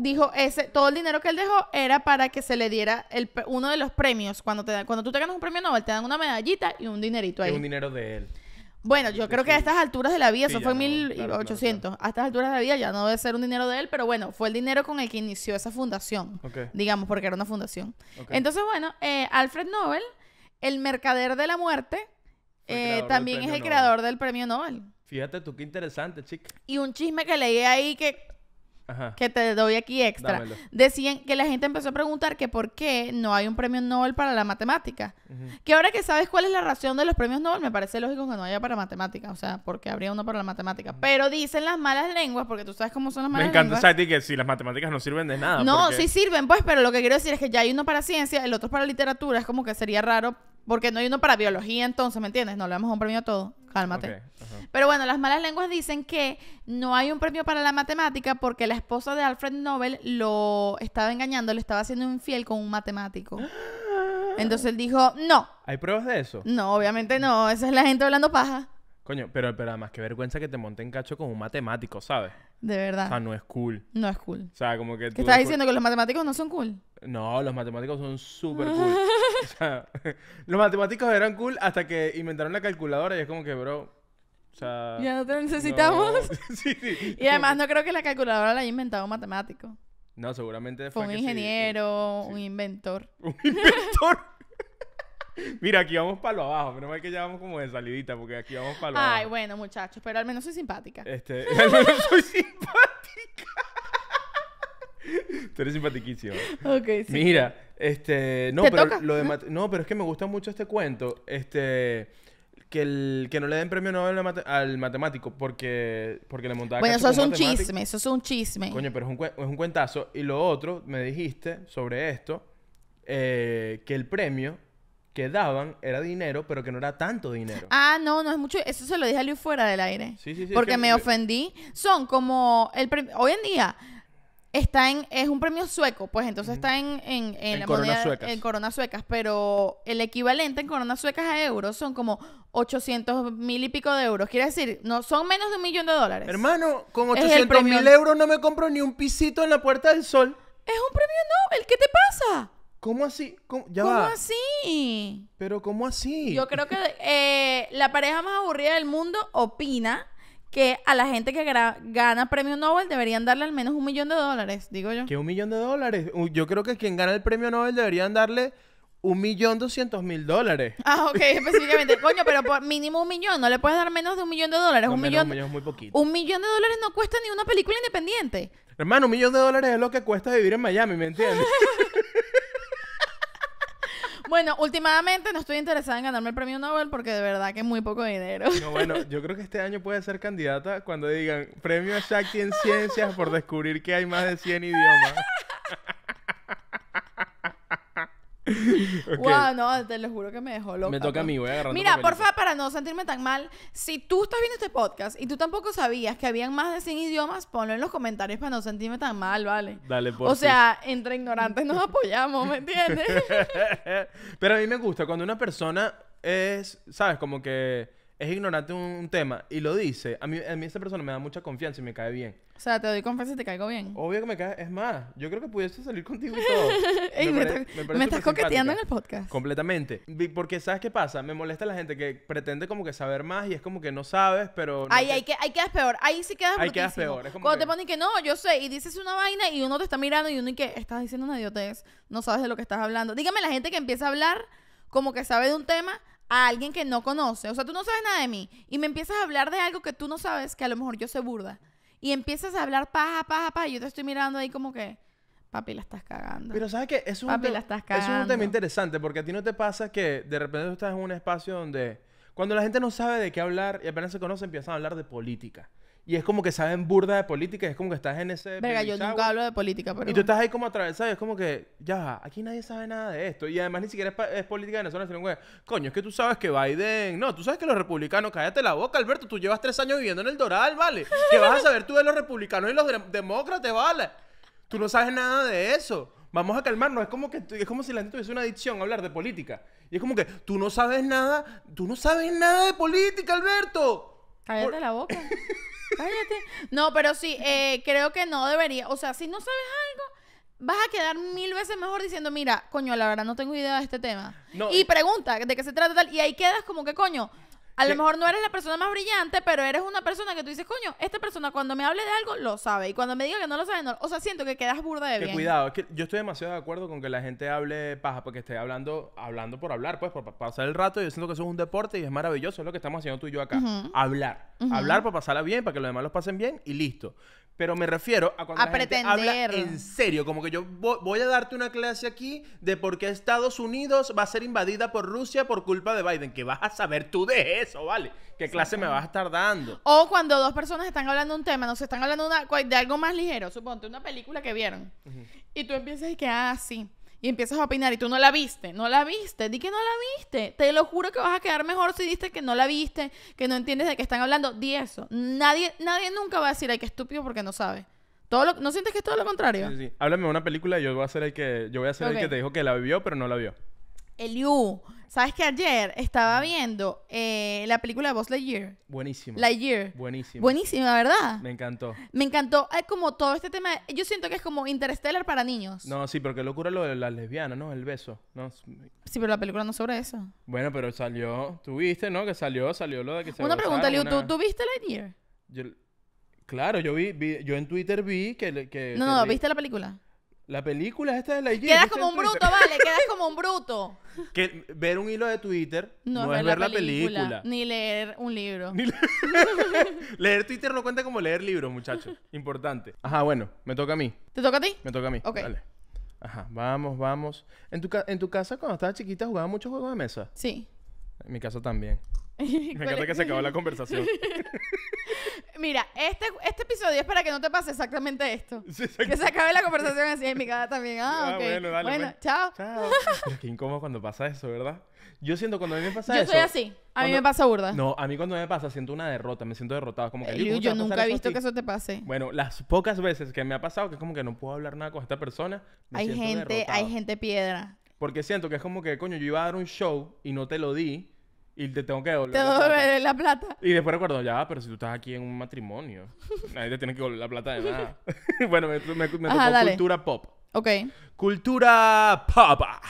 Speaker 2: dijo ese todo el dinero que él dejó era para que se le diera el, uno de los premios cuando te cuando tú te ganas un premio Nobel te dan una medallita y un dinerito ahí un
Speaker 1: dinero de él
Speaker 2: bueno yo creo que a estas alturas de la vida eso fue 1800 a estas alturas de la vida ya no debe ser un dinero de él pero bueno fue el dinero con el que inició esa fundación digamos porque era una fundación entonces bueno eh, Alfred Nobel el mercader de la muerte eh, también es el creador del premio Nobel
Speaker 1: fíjate tú qué interesante chica
Speaker 2: y un chisme que leí ahí que que te doy aquí extra, decían que la gente empezó a preguntar que por qué no hay un premio Nobel para la matemática. Que ahora que sabes cuál es la ración de los premios Nobel, me parece lógico que no haya para matemática, o sea, porque habría uno para la matemática. Pero dicen las malas lenguas, porque tú sabes cómo son las malas lenguas. Me encanta
Speaker 1: lenguas. que si las matemáticas no sirven de nada. No, sí
Speaker 2: sirven, pues, pero lo que quiero decir es que ya hay uno para ciencia, el otro para literatura, es como que sería raro porque no hay uno para biología, entonces, ¿me entiendes? No le damos un premio a todo. Cálmate. Pero bueno, las malas lenguas dicen que no hay un premio para la matemática porque la esposa de Alfred Nobel lo estaba engañando, le estaba haciendo infiel con un matemático. [GASPS] Entonces él dijo, no.
Speaker 1: ¿Hay pruebas de eso?
Speaker 2: No, obviamente no. Esa es la gente hablando paja.
Speaker 1: Coño, pero, pero además qué vergüenza que te monten cacho con un matemático, ¿sabes? De verdad. O no es cool. No es cool. O sea, como que... ¿Qué estás diciendo que los
Speaker 2: matemáticos no son cool?
Speaker 1: No, los matemáticos son súper [LAUGHS] cool. o sea, [LAUGHS] los matemáticos eran cool hasta que inventaron la calculadora y es como que, bro... O sea, ya no te necesitamos. [LAUGHS] sí, sí. Y además no
Speaker 2: creo que la calculadora la haya inventado un matemático.
Speaker 1: No, seguramente fue, un eh.
Speaker 2: ingeniero, un inventor. ¿Un inventor?
Speaker 1: [LAUGHS] Mira, aquí vamos para lo abajo. Menos mal que ya vamos como de salidita, porque aquí vamos para lo abajo. Ay,
Speaker 2: bueno, muchachos, pero al menos soy simpática. Este, [LAUGHS] al menos soy simpática.
Speaker 1: Tú eres simpaticísimo Ok, sí. Mira, este. No, pero lo de No, pero es que me gusta mucho este cuento. Este. Que, el, que no le den premio Nobel al matemático porque, porque le montaba Bueno, eso es un chisme, eso
Speaker 2: es un chisme. Coño,
Speaker 1: pero es un, es un cuentazo. Y lo otro, me dijiste sobre esto, eh, que el premio que daban era dinero, pero que no era tanto dinero.
Speaker 2: Ah, no, no es mucho. Eso se lo dije a Luis fuera del aire. Sí, sí, sí. Porque me ofendí. Son como el Hoy en día está en. Es un premio sueco, pues entonces está en. En, en, corona suecas. En coronas suecas. Pero el equivalente en coronas suecas a euros son como 800 mil y pico de euros. Quiere decir, no son menos de un millón de dólares.
Speaker 1: Hermano, con 800 mil euros no me compro ni un pisito en la Puerta del Sol. Es un premio Nobel. ¿Qué te pasa? ¿Cómo así? ¿Cómo, así?
Speaker 2: Pero ¿cómo así? Yo creo que eh, la pareja más aburrida del mundo opina que a la gente que gana premio Nobel deberían darle al menos un millón de dólares, digo yo.
Speaker 1: ¿Qué un millón de dólares? Yo creo que quien gana el premio Nobel deberían darle un millón doscientos mil dólares.
Speaker 2: Ah, ok, [LAUGHS] específicamente. Coño, pero mínimo un millón. No le puedes dar menos de un millón de dólares. un, millón, un millón es muy poquito. Un millón de dólares no cuesta ni una película independiente. Hermano, un millón de dólares es lo
Speaker 1: que cuesta vivir en Miami, ¿me entiendes? [LAUGHS]
Speaker 2: Bueno, últimamente no estoy interesada en ganarme el premio Nobel porque de verdad que es muy poco dinero. No,
Speaker 1: bueno, yo creo que este año puede ser candidata cuando digan premio a Shakti en ciencias por descubrir que hay más de 100 idiomas. [LAUGHS] [LAUGHS] Guau,
Speaker 2: no, te lo juro que me dejó loco. Me toca pues. a mí, voy a agarrar Mira, porfa, para no sentirme tan mal, si tú estás viendo este podcast y tú tampoco sabías que habían más de 100 idiomas, ponlo en los comentarios para no sentirme tan mal, ¿vale?
Speaker 1: Dale, por O sea,
Speaker 2: entre ignorantes nos apoyamos, ¿me entiendes? [LAUGHS]
Speaker 1: Pero a mí me gusta cuando una persona es, ¿sabes? Como que es ignorante un, tema y lo dice, a mí, a mí esa persona me da mucha confianza y me cae bien.
Speaker 2: O sea, te doy confianza y te caigo bien. Obvio que me cae, es
Speaker 1: más, yo creo que pudiese salir contigo y todo. [LAUGHS] me, estás coqueteando en el podcast. Completamente. Porque ¿sabes qué pasa? Me molesta la gente que pretende como que saber más y es como que no sabes, pero... No ahí, que
Speaker 2: hay que, ahí quedas peor, ahí sí quedas Ahí quedas peor. Es como Cuando te ponen que no, yo sé, y dices una vaina y uno te está mirando y uno y que estás diciendo una idiotez, no sabes de lo que estás hablando. Dígame la gente que empieza a hablar como que sabe de un tema a alguien que no conoce, o sea, tú no sabes nada de mí, y me empiezas a hablar de algo que tú no sabes, que a lo mejor yo sé burda, y empiezas a hablar paja, paja, paja, y yo te estoy mirando ahí como que, papi, la estás cagando. Pero sabes que es un, es un tema
Speaker 1: interesante, porque a ti no te pasa que de repente tú estás en un espacio donde, cuando la gente no sabe de qué hablar y apenas se conoce, empiezan a hablar de política y es como que saben burda de política, es como que estás en ese... Verga, yo nunca
Speaker 2: hablo de política, pero... Y tú
Speaker 1: estás ahí como atravesado, y es como que, ya, aquí nadie sabe nada de esto. Y además ni siquiera es, política de Venezuela, sino que, coño, es que tú sabes que Biden... No, tú sabes que los republicanos, cállate la boca, Alberto, tú llevas tres años viviendo en el Doral, ¿vale? ¿Qué vas a [LAUGHS] saber tú de los republicanos y los demócratas, vale? Tú no sabes nada de eso vamos a calmarnos. Es como que es como si la gente tuviese una adicción a hablar de política. Y es como que tú no sabes nada, tú no sabes nada de política, Alberto.
Speaker 2: Cállate la boca. [LAUGHS] Cállate. No, pero sí, eh, creo que no debería. O sea, si no sabes algo, vas a quedar mil veces mejor diciendo, mira, coño, la verdad no tengo idea de este tema. y pregunta de qué se trata tal. Y ahí quedas como que, coño, a lo mejor no eres la persona más brillante, pero eres una persona que tú dices, coño, esta persona cuando me hable de algo lo sabe. Y cuando me diga que no lo sabe, no. O sea, siento que quedas burda de que Cuidado,
Speaker 1: es que yo estoy demasiado de acuerdo con que la gente hable paja, porque esté hablando, hablando por hablar, pues, por, pasar el rato. Yo siento que eso es un deporte y es maravilloso, es lo que estamos haciendo tú y yo acá. Hablar. Hablar para pasarla bien, para que los demás los pasen bien y listo. Pero me refiero a cuando la gente habla en serio, como que yo voy a darte una clase aquí de por qué Estados Unidos va a ser invadida por Rusia por culpa de Biden, que vas a saber tú de eso, ¿vale? ¿Qué clase me vas a estar dando?
Speaker 2: O cuando dos personas están hablando de un tema, no se están hablando de, algo más ligero, suponte una película que vieron. Y tú empiezas y que, ah, sí y empiezas a opinar y tú no la viste, no la viste, di que no la viste. Te lo juro que vas a quedar mejor si dices que no la viste, que no entiendes de qué están hablando. Di eso. Nadie, nadie nunca va a decir, ay, qué estúpido porque no sabe. Todo ¿No sientes que es todo lo contrario? Sí,
Speaker 1: sí. Háblame de una película y yo voy a ser el que, yo voy a hacer el que te dijo que la vio pero no la vio.
Speaker 2: Eliu. ¿Sabes que ayer estaba viendo eh, la película de Buzz Lightyear?
Speaker 1: Buenísima. Lightyear. Buenísima. Buenísima, ¿verdad? Me encantó. Me
Speaker 2: encantó. Es eh, como todo este tema. Yo siento que es como Interstellar para niños.
Speaker 1: No, sí, pero qué locura lo de las lesbianas, ¿no? El beso.
Speaker 2: Sí, pero la película no sobre eso.
Speaker 1: Bueno, pero salió. ¿Tuviste, no? Que salió, salió lo de que se Una pregunta, Liu. ¿tú,
Speaker 2: viste Lightyear?
Speaker 1: Claro, yo vi, yo en Twitter vi que... no, no, ¿viste la película? La película esta de la IG. Quedas como un bruto, vale, quedas
Speaker 2: como un bruto.
Speaker 1: [LAUGHS] Que ver un hilo de Twitter no, es ver la película.
Speaker 2: Ni leer un libro. [LAUGHS]
Speaker 1: leer Twitter no cuenta como leer libros, muchachos. Importante. Ajá, bueno, me toca a mí.
Speaker 2: ¿Te toca a ti? Me toca a mí. Ok.
Speaker 1: Ajá, vamos, vamos. ¿En tu, en tu casa cuando estabas chiquita jugabas muchos juegos de mesa? Sí. En mi casa también.
Speaker 2: [LAUGHS] Me encanta que se acabó la conversación. [LAUGHS] Mira, este, este episodio es para que no te pase exactamente esto. Que se acabe la conversación así en mi casa también. Ah, ah, okay. bueno, dale. Bueno, pues. chao. Chao.
Speaker 1: [LAUGHS] qué incómodo cuando pasa eso, ¿verdad? Yo siento cuando a mí me pasa eso. Yo soy así. A mí me pasa burda. No, a mí cuando me pasa siento una derrota, me siento derrotado. Como que, yo, nunca he visto que eso te pase. Bueno, las pocas veces que me ha pasado que es como que no puedo hablar nada con esta persona. hay gente,
Speaker 2: hay gente piedra.
Speaker 1: Porque siento que es como que, coño, yo iba a dar un show y no te lo di y te tengo que devolver. Te la plata. Y después recuerdo, ya, pero si tú estás aquí en un matrimonio, [LAUGHS] nadie te tiene que devolver la plata de nada. [LAUGHS] bueno, me, tocó cultura pop. Ok. Cultura pop. Ah,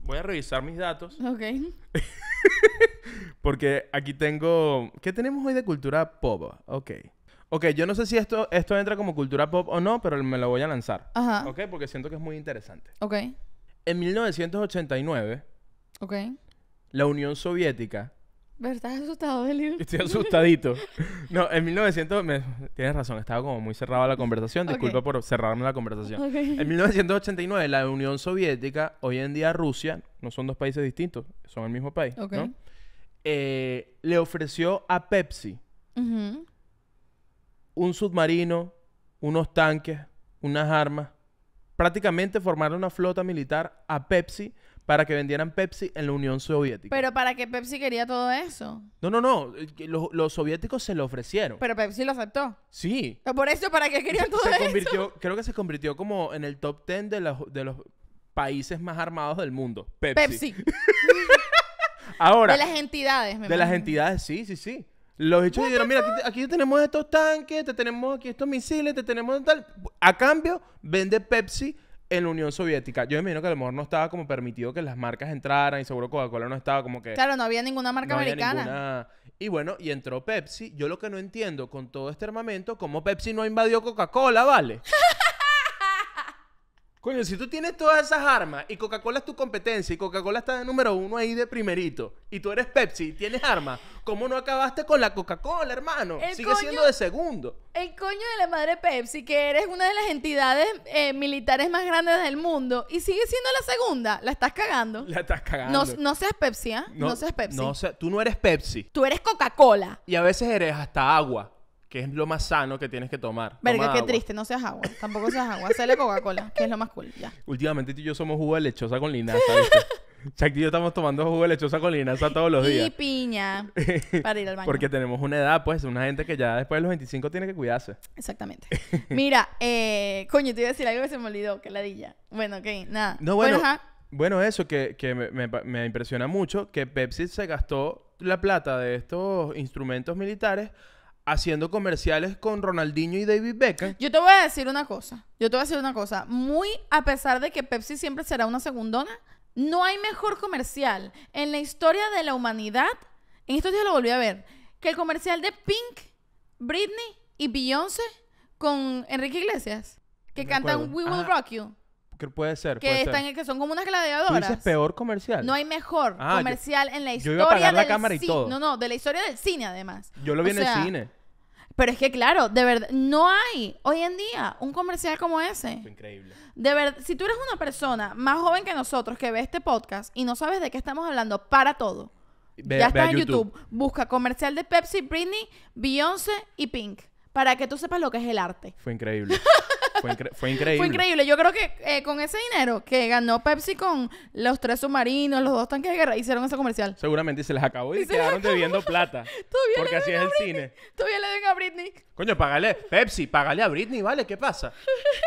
Speaker 1: voy a revisar mis datos. Ok. [LAUGHS] Porque aquí tengo. ¿Qué tenemos hoy de cultura pop? Ok. Ok, yo no sé si esto, esto entra como cultura pop o no, pero me lo voy a lanzar. Ajá. Ok, porque siento que es muy interesante. Ok. En 1989. Ok la Unión Soviética.
Speaker 2: ¿Verdad? estás asustado, Estoy [LAUGHS] asustadito.
Speaker 1: No, en 1900... Tienes razón, estaba como muy cerrada la conversación. Disculpa por cerrarme la conversación. En 1989, la Unión Soviética, hoy en día Rusia, no son dos países distintos, son el mismo país, ¿no? Eh, le ofreció a Pepsi
Speaker 2: un
Speaker 1: submarino, unos tanques, unas armas. Prácticamente formaron una flota militar a Pepsi para que vendieran Pepsi en la Unión Soviética.
Speaker 2: Pero ¿para qué Pepsi quería todo eso?
Speaker 1: No, no, no. Eh, los, soviéticos se lo ofrecieron.
Speaker 2: Pero Pepsi lo aceptó. Sí. por eso, ¿para qué querían todo eso?
Speaker 1: Convirtió, creo que se convirtió como en el top 10 de los, de los países más armados del mundo. Pepsi. [LAUGHS] Ahora. De las
Speaker 2: entidades, me De las
Speaker 1: entidades, sí, sí, sí. Los hechos dijeron, mira, aquí, aquí, tenemos estos tanques, tenemos aquí estos misiles, te tenemos tal. A cambio, vende Pepsi en la Unión Soviética, yo imagino que a lo mejor no estaba como permitido que las marcas entraran y seguro Coca-Cola no estaba como que... Claro, no
Speaker 2: había ninguna marca no americana.
Speaker 1: Ninguna... Y bueno, y entró Pepsi. Yo lo que no entiendo con todo este armamento, ¿cómo Pepsi no invadió Coca-Cola, vale? Coño, si tú tienes todas esas armas y Coca-Cola es tu competencia y Coca-Cola está de número uno ahí de primerito y tú eres Pepsi y tienes armas, ¿cómo no acabaste con la Coca-Cola, hermano? Sigue siendo de segundo.
Speaker 2: El coño de la madre Pepsi, que eres una de las entidades eh, militares más grandes del mundo y sigue siendo la segunda, la estás cagando.
Speaker 1: La estás cagando. No,
Speaker 2: seas Pepsi, ¿eh? No, seas Pepsi. No
Speaker 1: tú no eres Pepsi. Tú
Speaker 2: eres Coca-Cola.
Speaker 1: Y a veces eres hasta agua que es lo más sano que tienes que tomar. Verga, qué triste,
Speaker 2: no seas agua. Tampoco seas agua. Sale Coca-Cola, que es lo más cool, ya.
Speaker 1: Últimamente tú y yo somos jugo de lechosa con linaza, ¿viste? [LAUGHS] y yo estamos tomando jugo de lechosa con linaza todos los días. Y
Speaker 2: piña. [LAUGHS] para ir al baño. Porque
Speaker 1: tenemos una edad, pues, una gente que ya después de los 25 tiene que cuidarse. Exactamente.
Speaker 2: Mira, eh, coño, te iba a decir algo que se me olvidó, que ladilla. Bueno, ok, nada. No, bueno. Bueno,
Speaker 1: bueno eso que, me impresiona mucho que Pepsi se gastó la plata de estos instrumentos militares haciendo comerciales con Ronaldinho y David Beckham.
Speaker 2: Yo te voy a decir una cosa. Yo te voy a decir una cosa. Muy a pesar de que Pepsi siempre será una segundona, no hay mejor comercial en la historia de la humanidad. En estos días lo volví a ver. Que el comercial de Pink, Britney y Beyoncé con Enrique Iglesias. Que cantan We Will Rock You
Speaker 1: puede ser? Que, están,
Speaker 2: que son como unas gladiadoras. ¿Tú
Speaker 1: peor comercial? No hay
Speaker 2: mejor ah, comercial en la historia. Yo iba a la cámara y todo. No, no, de la historia del cine, además. Yo lo vi en el cine. Pero es que, claro, de verdad, no hay hoy en día un comercial como ese. Fue increíble. De verdad, si tú eres una persona más joven que nosotros que ve este podcast y no sabes de qué estamos hablando, para todo. ya está en YouTube. YouTube. Busca comercial de Pepsi, Britney, Beyoncé y Pink. Para que tú sepas lo que es el arte.
Speaker 1: Fue increíble. [LAUGHS] Fue, increíble. Fue increíble.
Speaker 2: Yo creo que eh, con ese dinero que ganó Pepsi con los tres submarinos, los dos tanques de guerra, hicieron ese comercial.
Speaker 1: Seguramente se les acabó y, quedaron debiendo plata. [LAUGHS]
Speaker 2: porque así es el cine. Todavía le den a Britney.
Speaker 1: Coño, págale. Pepsi, págale a Britney, ¿vale? ¿Qué pasa?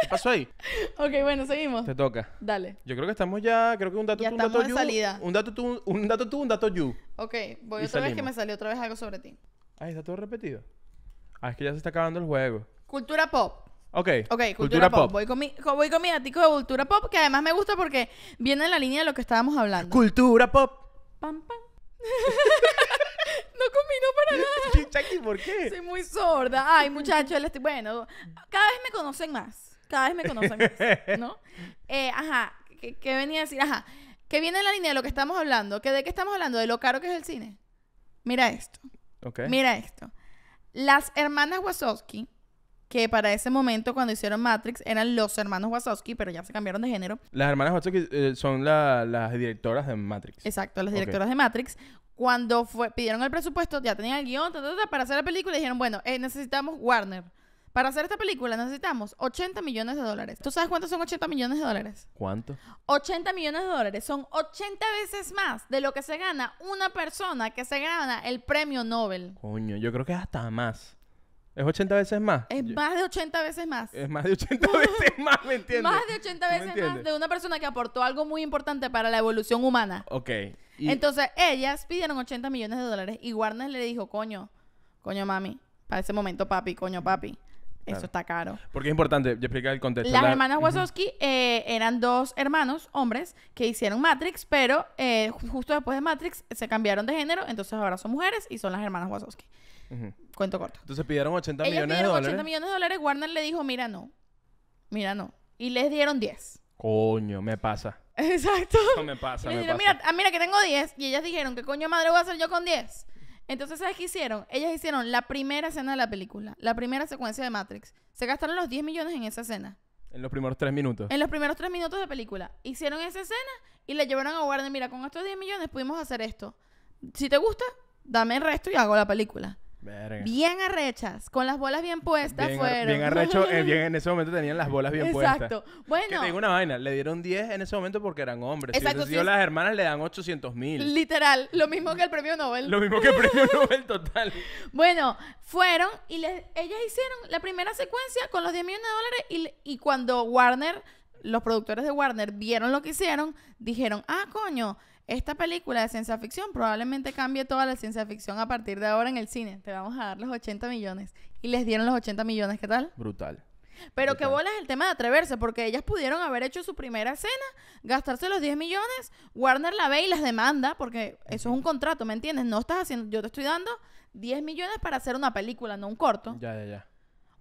Speaker 1: ¿Qué pasó ahí?
Speaker 2: [LAUGHS] ok, bueno, seguimos. Te toca. Dale.
Speaker 1: Yo creo que estamos ya, creo que un dato tú, un dato Un dato tú, un dato tú, un dato you.
Speaker 2: Ok, voy otra vez que me salió otra vez algo sobre ti.
Speaker 1: ahí está todo repetido. Ah, es que ya se está acabando el juego.
Speaker 2: Cultura pop. Ok. cultura, pop. Voy, con mi, voy de cultura pop, que además me gusta porque viene en la línea de lo que estábamos hablando.
Speaker 1: Cultura pop. Pam, pam.
Speaker 2: [LAUGHS] no combino para [LAUGHS] nada. Chucky, ¿por qué? Soy muy sorda. Ay, muchachos, bueno, cada vez me conocen más. Cada vez me conocen más, [LAUGHS] ¿no? Eh, ajá, ¿qué, venía a decir? Ajá, que viene en la línea de lo que estamos hablando. ¿Que ¿De qué estamos hablando? De lo caro que es el cine. Mira esto. Okay. Mira esto. Las hermanas Wazowski que para ese momento cuando hicieron Matrix eran los hermanos Wazowski, pero ya se cambiaron de género.
Speaker 1: Las hermanas Wazowski eh, son las directoras de Matrix.
Speaker 2: Exacto, las directoras de Matrix. Cuando pidieron el presupuesto, ya tenían el guión para hacer la película dijeron, bueno, eh, necesitamos Warner. Para hacer esta película necesitamos 80 millones de dólares. ¿Tú sabes cuántos son 80 millones de dólares? ¿Cuánto? 80 millones de dólares. Son 80 veces más de lo que se gana una persona que se gana el premio Nobel.
Speaker 1: Coño, yo creo que hasta más. ¿Es 80 veces más?
Speaker 2: Es más de 80 veces más.
Speaker 1: Es más de 80 veces más, ¿me [LAUGHS] entiendes? Más de
Speaker 2: 80 veces más de una persona que aportó algo muy importante para la evolución humana. Ok. Entonces, ellas pidieron 80 millones de dólares y Warner le dijo, coño, coño mami, para ese momento papi, coño papi, eso está caro.
Speaker 1: Porque es importante, yo explicar el contexto. Las hermanas
Speaker 2: Wazowski eh, eran dos hermanos, hombres, que hicieron Matrix, pero eh, justo después de Matrix se cambiaron de género, entonces ahora son mujeres y son las hermanas Wazowski. Cuento corto. Entonces
Speaker 1: pidieron 80 millones de dólares. 80
Speaker 2: millones de dólares. Warner le dijo, mira, no. Mira, no. Y les dieron 10.
Speaker 1: Coño, me pasa. [LAUGHS] Exacto. me pasa. me Mira,
Speaker 2: ah, mira, que tengo 10. Y ellas dijeron, ¿qué coño madre voy a hacer yo con 10? Entonces, ¿sabes qué hicieron? Ellas hicieron la primera escena de la película, la primera secuencia de Matrix. Se gastaron los 10 millones en esa escena.
Speaker 1: En los primeros 3 minutos.
Speaker 2: En los primeros 3 minutos de película. Hicieron esa escena y le llevaron a Warner. Mira, con estos 10 millones pudimos hacer esto. Si te gusta, dame el resto y hago la película. Bien arrechas, con las bolas bien puestas fueron. Bien arrecho, eh, bien,
Speaker 1: [LAUGHS] en ese momento tenían las bolas bien puestas. Exacto. Bueno. Que una vaina, le dieron 10 en ese momento porque eran hombres. Exacto. Si, las hermanas le dan 800 mil.
Speaker 2: Literal, lo mismo que el premio Nobel. Lo
Speaker 1: mismo que el premio [LAUGHS] Nobel total.
Speaker 2: bueno, fueron y ellas hicieron la primera secuencia con los 10 millones de dólares y, y cuando Warner, los productores de Warner vieron lo que hicieron, dijeron, ah, coño esta película de ciencia ficción probablemente cambie toda la ciencia ficción a partir de ahora en el cine. Te vamos a dar los 80 millones. Y les dieron los 80 millones, ¿qué tal? Brutal. Pero bola es el tema de atreverse, porque ellas pudieron haber hecho su primera escena gastarse los 10 millones, Warner la ve y las demanda, porque eso es un contrato, ¿me entiendes? No estás haciendo, yo te estoy dando 10 millones para hacer una película, no un corto. Ya, ya, ya.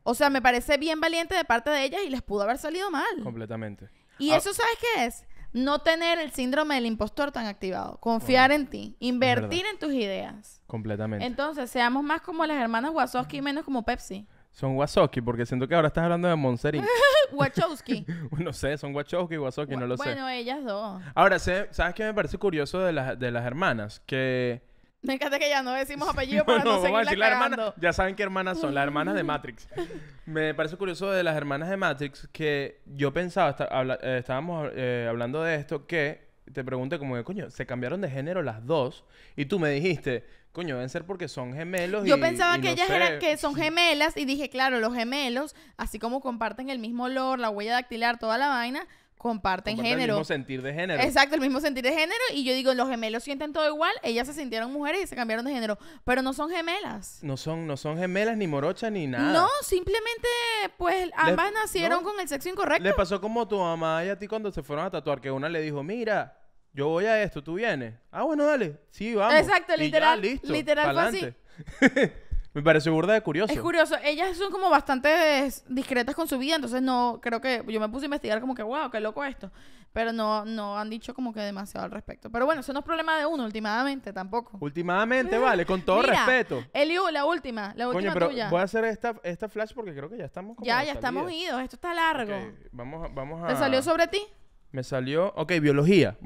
Speaker 2: O sea, me parece bien valiente de parte de ellas y les pudo haber salido mal.
Speaker 1: Completamente.
Speaker 2: Y ah. eso, ¿sabes qué es? no tener el síndrome del impostor tan activado, confiar en ti, invertir en tus ideas. Completamente. Entonces, seamos más como las hermanas Wazowski y menos como Pepsi.
Speaker 1: Son Wazowski, porque siento que ahora estás hablando de Monserín.
Speaker 2: [LAUGHS] Wachowski.
Speaker 1: [LAUGHS] no sé, son Wachowski y Wazowski, no lo sé. Bueno,
Speaker 2: ellas dos.
Speaker 1: Ahora, ¿sabes qué me parece curioso de, de las hermanas? Que
Speaker 2: me encanta que ya no decimos apellido para [LAUGHS] no,
Speaker 1: Ya saben qué hermanas son, las hermanas de Matrix. [LAUGHS] Me parece curioso de las hermanas de Matrix que yo pensaba, eh, estábamos eh, hablando de esto, que te pregunté como que, coño, se cambiaron de género las dos y tú me dijiste, coño, deben ser porque son gemelos. Yo pensaba que ellas eran, que son
Speaker 2: [LAUGHS] gemelas y dije, claro, los gemelos, así como comparten el mismo olor, la huella dactilar, toda la vaina, comparten, género. El mismo
Speaker 1: sentir de género. Exacto,
Speaker 2: el mismo sentir de género. Y yo digo, los gemelos sienten todo igual. Ellas se sintieron mujeres y se cambiaron de género. Pero no son gemelas.
Speaker 1: No son, no son gemelas, ni morocha ni nada. No,
Speaker 2: simplemente, pues, ambas nacieron con el sexo incorrecto. Le
Speaker 1: pasó como tu mamá y a ti cuando se fueron a tatuar, que una le dijo, mira, yo voy a esto, tú vienes. Ah, bueno, dale. Sí, vamos. Exacto, literal. Y literal así. [LAUGHS] Me parece burda de curioso. Es
Speaker 2: curioso. Ellas son como bastante discretas con su vida, entonces no, creo que yo me puse a investigar como que, wow, qué loco esto. Pero no, no han dicho como que demasiado al respecto. Pero bueno, eso no es problema de uno, últimamente tampoco.
Speaker 1: Últimamente, eh, vale, con todo respeto.
Speaker 2: Eliu, la última, la última pero Voy
Speaker 1: a hacer esta, flash porque creo que ya estamos. Como ya, ya estamos
Speaker 2: idos, esto está largo.
Speaker 1: vamos, vamos a. ¿Te salió sobre ti? Me salió. Ok, biología.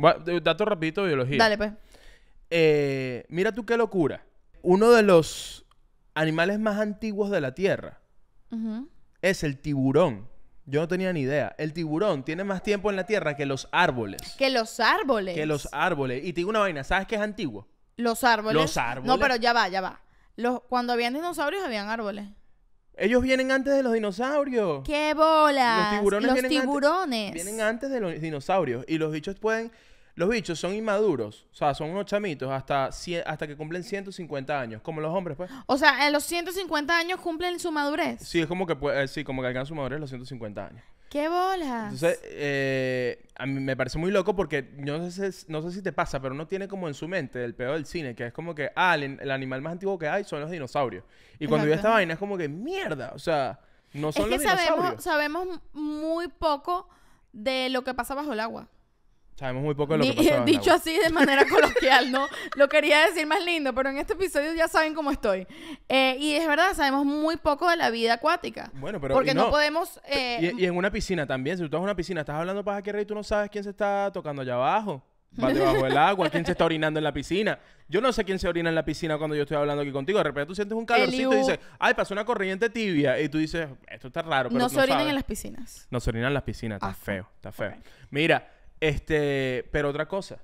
Speaker 1: Dato rapidito biología. Dale, pues. Eh, mira tú qué locura. Uno de los animales más antiguos de la Tierra es el tiburón. Yo no tenía ni idea. El tiburón tiene más tiempo en la Tierra que los árboles.
Speaker 2: Que los árboles. Que los
Speaker 1: árboles. Y te digo una vaina, ¿sabes qué es antiguo?
Speaker 2: Los árboles. Los árboles. No, pero ya va, ya va. Los, cuando habían dinosaurios habían árboles.
Speaker 1: Ellos vienen antes de los dinosaurios.
Speaker 2: ¡Qué bola! Los tiburones, los vienen, tiburones.
Speaker 1: Antes, vienen antes de los dinosaurios. Y los bichos pueden los bichos son inmaduros, o sea, son unos chamitos hasta, hasta que cumplen 150 años, como los hombres, pues.
Speaker 2: O sea, en los 150 años cumplen su madurez.
Speaker 1: Sí, es como que, eh, sí, como que alcanzan su madurez los 150 años.
Speaker 2: ¡Qué bola!
Speaker 1: Entonces, eh, a mí me parece muy loco porque no sé, no sé si te pasa, pero uno tiene como en su mente el peor del cine, que es como que, ah, el, animal más antiguo que hay son los dinosaurios. Y cuando esta vaina es como que, mierda, o sea, no son los que Sabemos,
Speaker 2: sabemos muy poco de lo que pasa bajo el agua.
Speaker 1: Sabemos muy poco de lo que [LAUGHS] Dicho así
Speaker 2: de manera [LAUGHS] coloquial, ¿no? Lo quería decir más lindo, pero en este episodio ya saben cómo estoy. Eh, y es verdad, sabemos muy poco de la vida acuática.
Speaker 1: Bueno, pero. Porque no, podemos. Y, eh, en una piscina también. Si tú estás en una piscina, estás hablando para que rey, tú no sabes quién se está tocando allá abajo. Va debajo del agua, quién se está orinando en la piscina. Yo no sé quién se orina en la piscina cuando yo estoy hablando aquí contigo. De repente tú sientes un calorcito y dices, ay, pasó una corriente tibia. Y tú dices, esto está raro. Pero no se no orinan en
Speaker 2: las piscinas.
Speaker 1: No se orinan en las piscinas, está feo, está feo. Mira, este, pero otra cosa.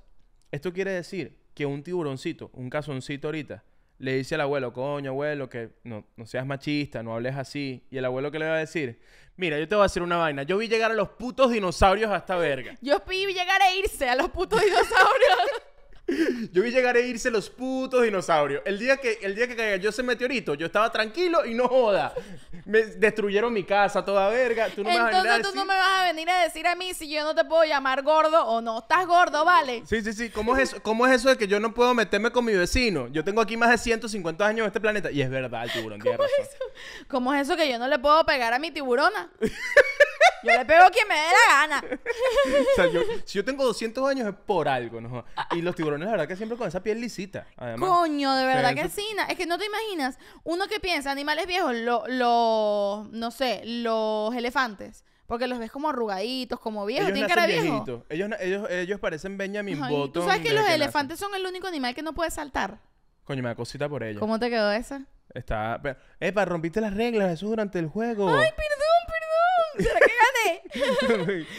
Speaker 1: Esto quiere decir que un tiburoncito, un casoncito ahorita, le dice al abuelo, coño, abuelo, que no, no, seas machista, no hables así. Y el abuelo, ¿qué le va a decir? Mira, yo te voy a hacer una vaina. Yo vi llegar a los putos dinosaurios hasta verga.
Speaker 2: Yo vi llegar a irse a los putos dinosaurios. [LAUGHS]
Speaker 1: Yo vi llegar a irse los putos dinosaurios. El día que, el día que cayó ese meteorito, yo estaba tranquilo y no joda. Me destruyeron mi casa toda verga. Tú no me vas a tú no
Speaker 2: me vas a venir a decir a mí si yo no te puedo llamar gordo o no. Estás gordo, ¿vale?
Speaker 1: Sí, sí, sí. ¿Cómo es eso, es eso de que yo no puedo meterme con mi vecino? Yo tengo aquí más de 150 años en este planeta. Y es verdad, el tiburón. ¿Cómo, es
Speaker 2: eso? ¿Cómo es eso que yo no le puedo pegar a mi tiburona? [LAUGHS] Yo le pego a quien me dé la gana.
Speaker 1: [LAUGHS] si yo tengo 200 años es por algo, ¿no? Y los tiburones, la verdad que siempre con esa piel lisita. Además. Coño, de verdad que
Speaker 2: sí. Es que no te imaginas. Uno que piensa, animales viejos, los, no sé, los elefantes. Porque los ves como arrugaditos, como viejos, ellos tienen cara
Speaker 1: Ellos, ellos, ellos parecen Benjamin Ajá, Button. ¿Tú sabes que los elefantes
Speaker 2: son el único animal que no puede saltar?
Speaker 1: Coño, me da cosita por ellos. ¿Cómo
Speaker 2: te quedó esa?
Speaker 1: Está. Epa, rompiste las reglas, eso durante el juego. Ay,
Speaker 2: perdón, perdón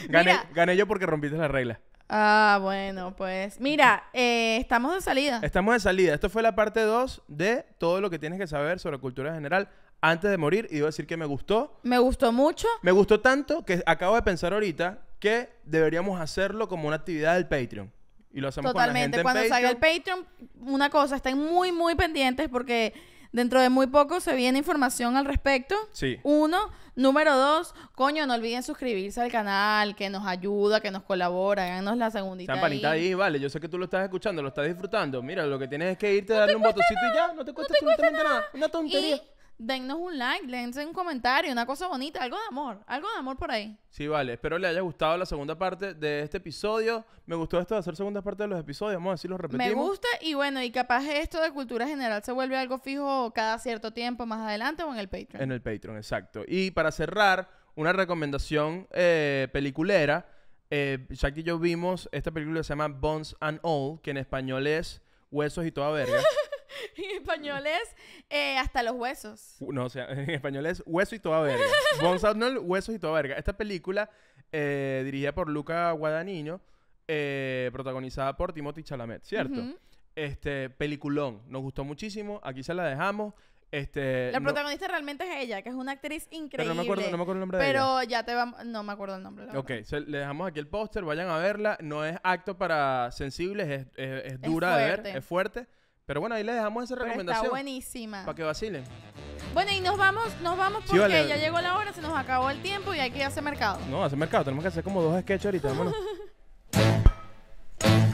Speaker 1: gané? [LAUGHS] gané, yo porque rompiste la regla.
Speaker 2: Ah, bueno, pues. Mira, eh, estamos de salida.
Speaker 1: Estamos de salida. Esto fue la parte 2 de todo lo que tienes que saber sobre cultura general antes de morir. Y debo decir que me gustó.
Speaker 2: Me gustó mucho.
Speaker 1: Me gustó tanto que acabo de pensar ahorita que deberíamos hacerlo como una actividad del Patreon. Y lo hacemos Totalmente. Cuando salga el
Speaker 2: Patreon, una cosa, estén muy, muy pendientes porque Dentro de muy poco se viene información al respecto. Sí. Uno. Número dos, coño, no olviden suscribirse al canal, que nos ayuda, que nos colabora, háganos la segundita. Campanita ahí.
Speaker 1: ahí. vale. Yo sé que tú lo estás escuchando, lo estás disfrutando. Mira, lo que tienes es que irte, a darle un botoncito y ya,
Speaker 2: no te cuesta absolutamente nada. Una tontería. Denos un like, dense un comentario, una cosa bonita, algo de amor, algo de amor por ahí.
Speaker 1: Sí, vale. Espero le haya gustado la segunda parte de este episodio. Me gustó esto de hacer segunda parte de los episodios. Vamos a decirlo repetimos. Me gusta
Speaker 2: y bueno, y capaz esto de cultura general se vuelve algo fijo cada cierto tiempo más adelante o en el Patreon. En
Speaker 1: el Patreon, exacto. Y para cerrar, una recomendación eh, peliculera. Eh, Jack y yo vimos esta película que se llama Bones and All, que en español es Huesos y toda verga. [LAUGHS]
Speaker 2: [LAUGHS] en español es eh, hasta los huesos.
Speaker 1: Uh, no, o sea, [LAUGHS] en español es hueso y toda verga. Bones [LAUGHS] huesos y toda verga. Esta película, eh, dirigida por Luca Guadagnino, eh, protagonizada por Timothy Chalamet, ¿cierto? Este, peliculón. Nos gustó muchísimo. Aquí se la dejamos. Este, la protagonista
Speaker 2: realmente es ella, que es una actriz increíble. Pero no me acuerdo, no me acuerdo
Speaker 1: el nombre de ella. Pero
Speaker 2: ya te vamos... No me acuerdo el nombre.
Speaker 1: Ok, le dejamos aquí el póster, vayan a verla. No es acto para sensibles, es, dura es de ver, es fuerte. Pero bueno, ahí les dejamos esa recomendación. está
Speaker 2: buenísima. Para que vacilen. Bueno, y nos vamos, nos vamos porque ya llegó la hora, se nos acabó el tiempo y hay que ir a hacer mercado.
Speaker 1: No, hacer mercado. Tenemos que hacer como dos sketches ahorita. vámonos. [LAUGHS]